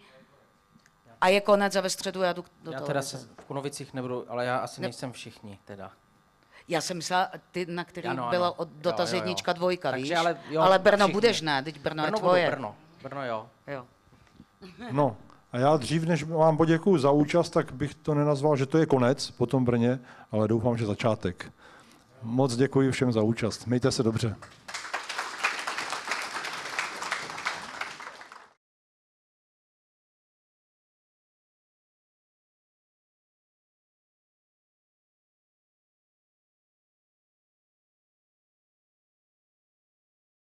A je konec a ve středu já jdu do toho. Já teda se v Kunovicích nebudu, ale já asi ne... nejsem všichni teda. Já jsem myslela, ty, na který ano, ano. byla od dotaz jo, jo, jo. jednička, dvojka, Takže, víš? Ale, jo, ale Brno všichni. budeš, ne? Teď Brno, Brno je tvoje. Budu Brno. Brno, jo. jo. No, a já dřív, než vám poděkuju za účast, tak bych to nenazval, že to je konec po tom Brně, ale doufám, že začátek. Moc děkuji všem za účast. Mějte se dobře.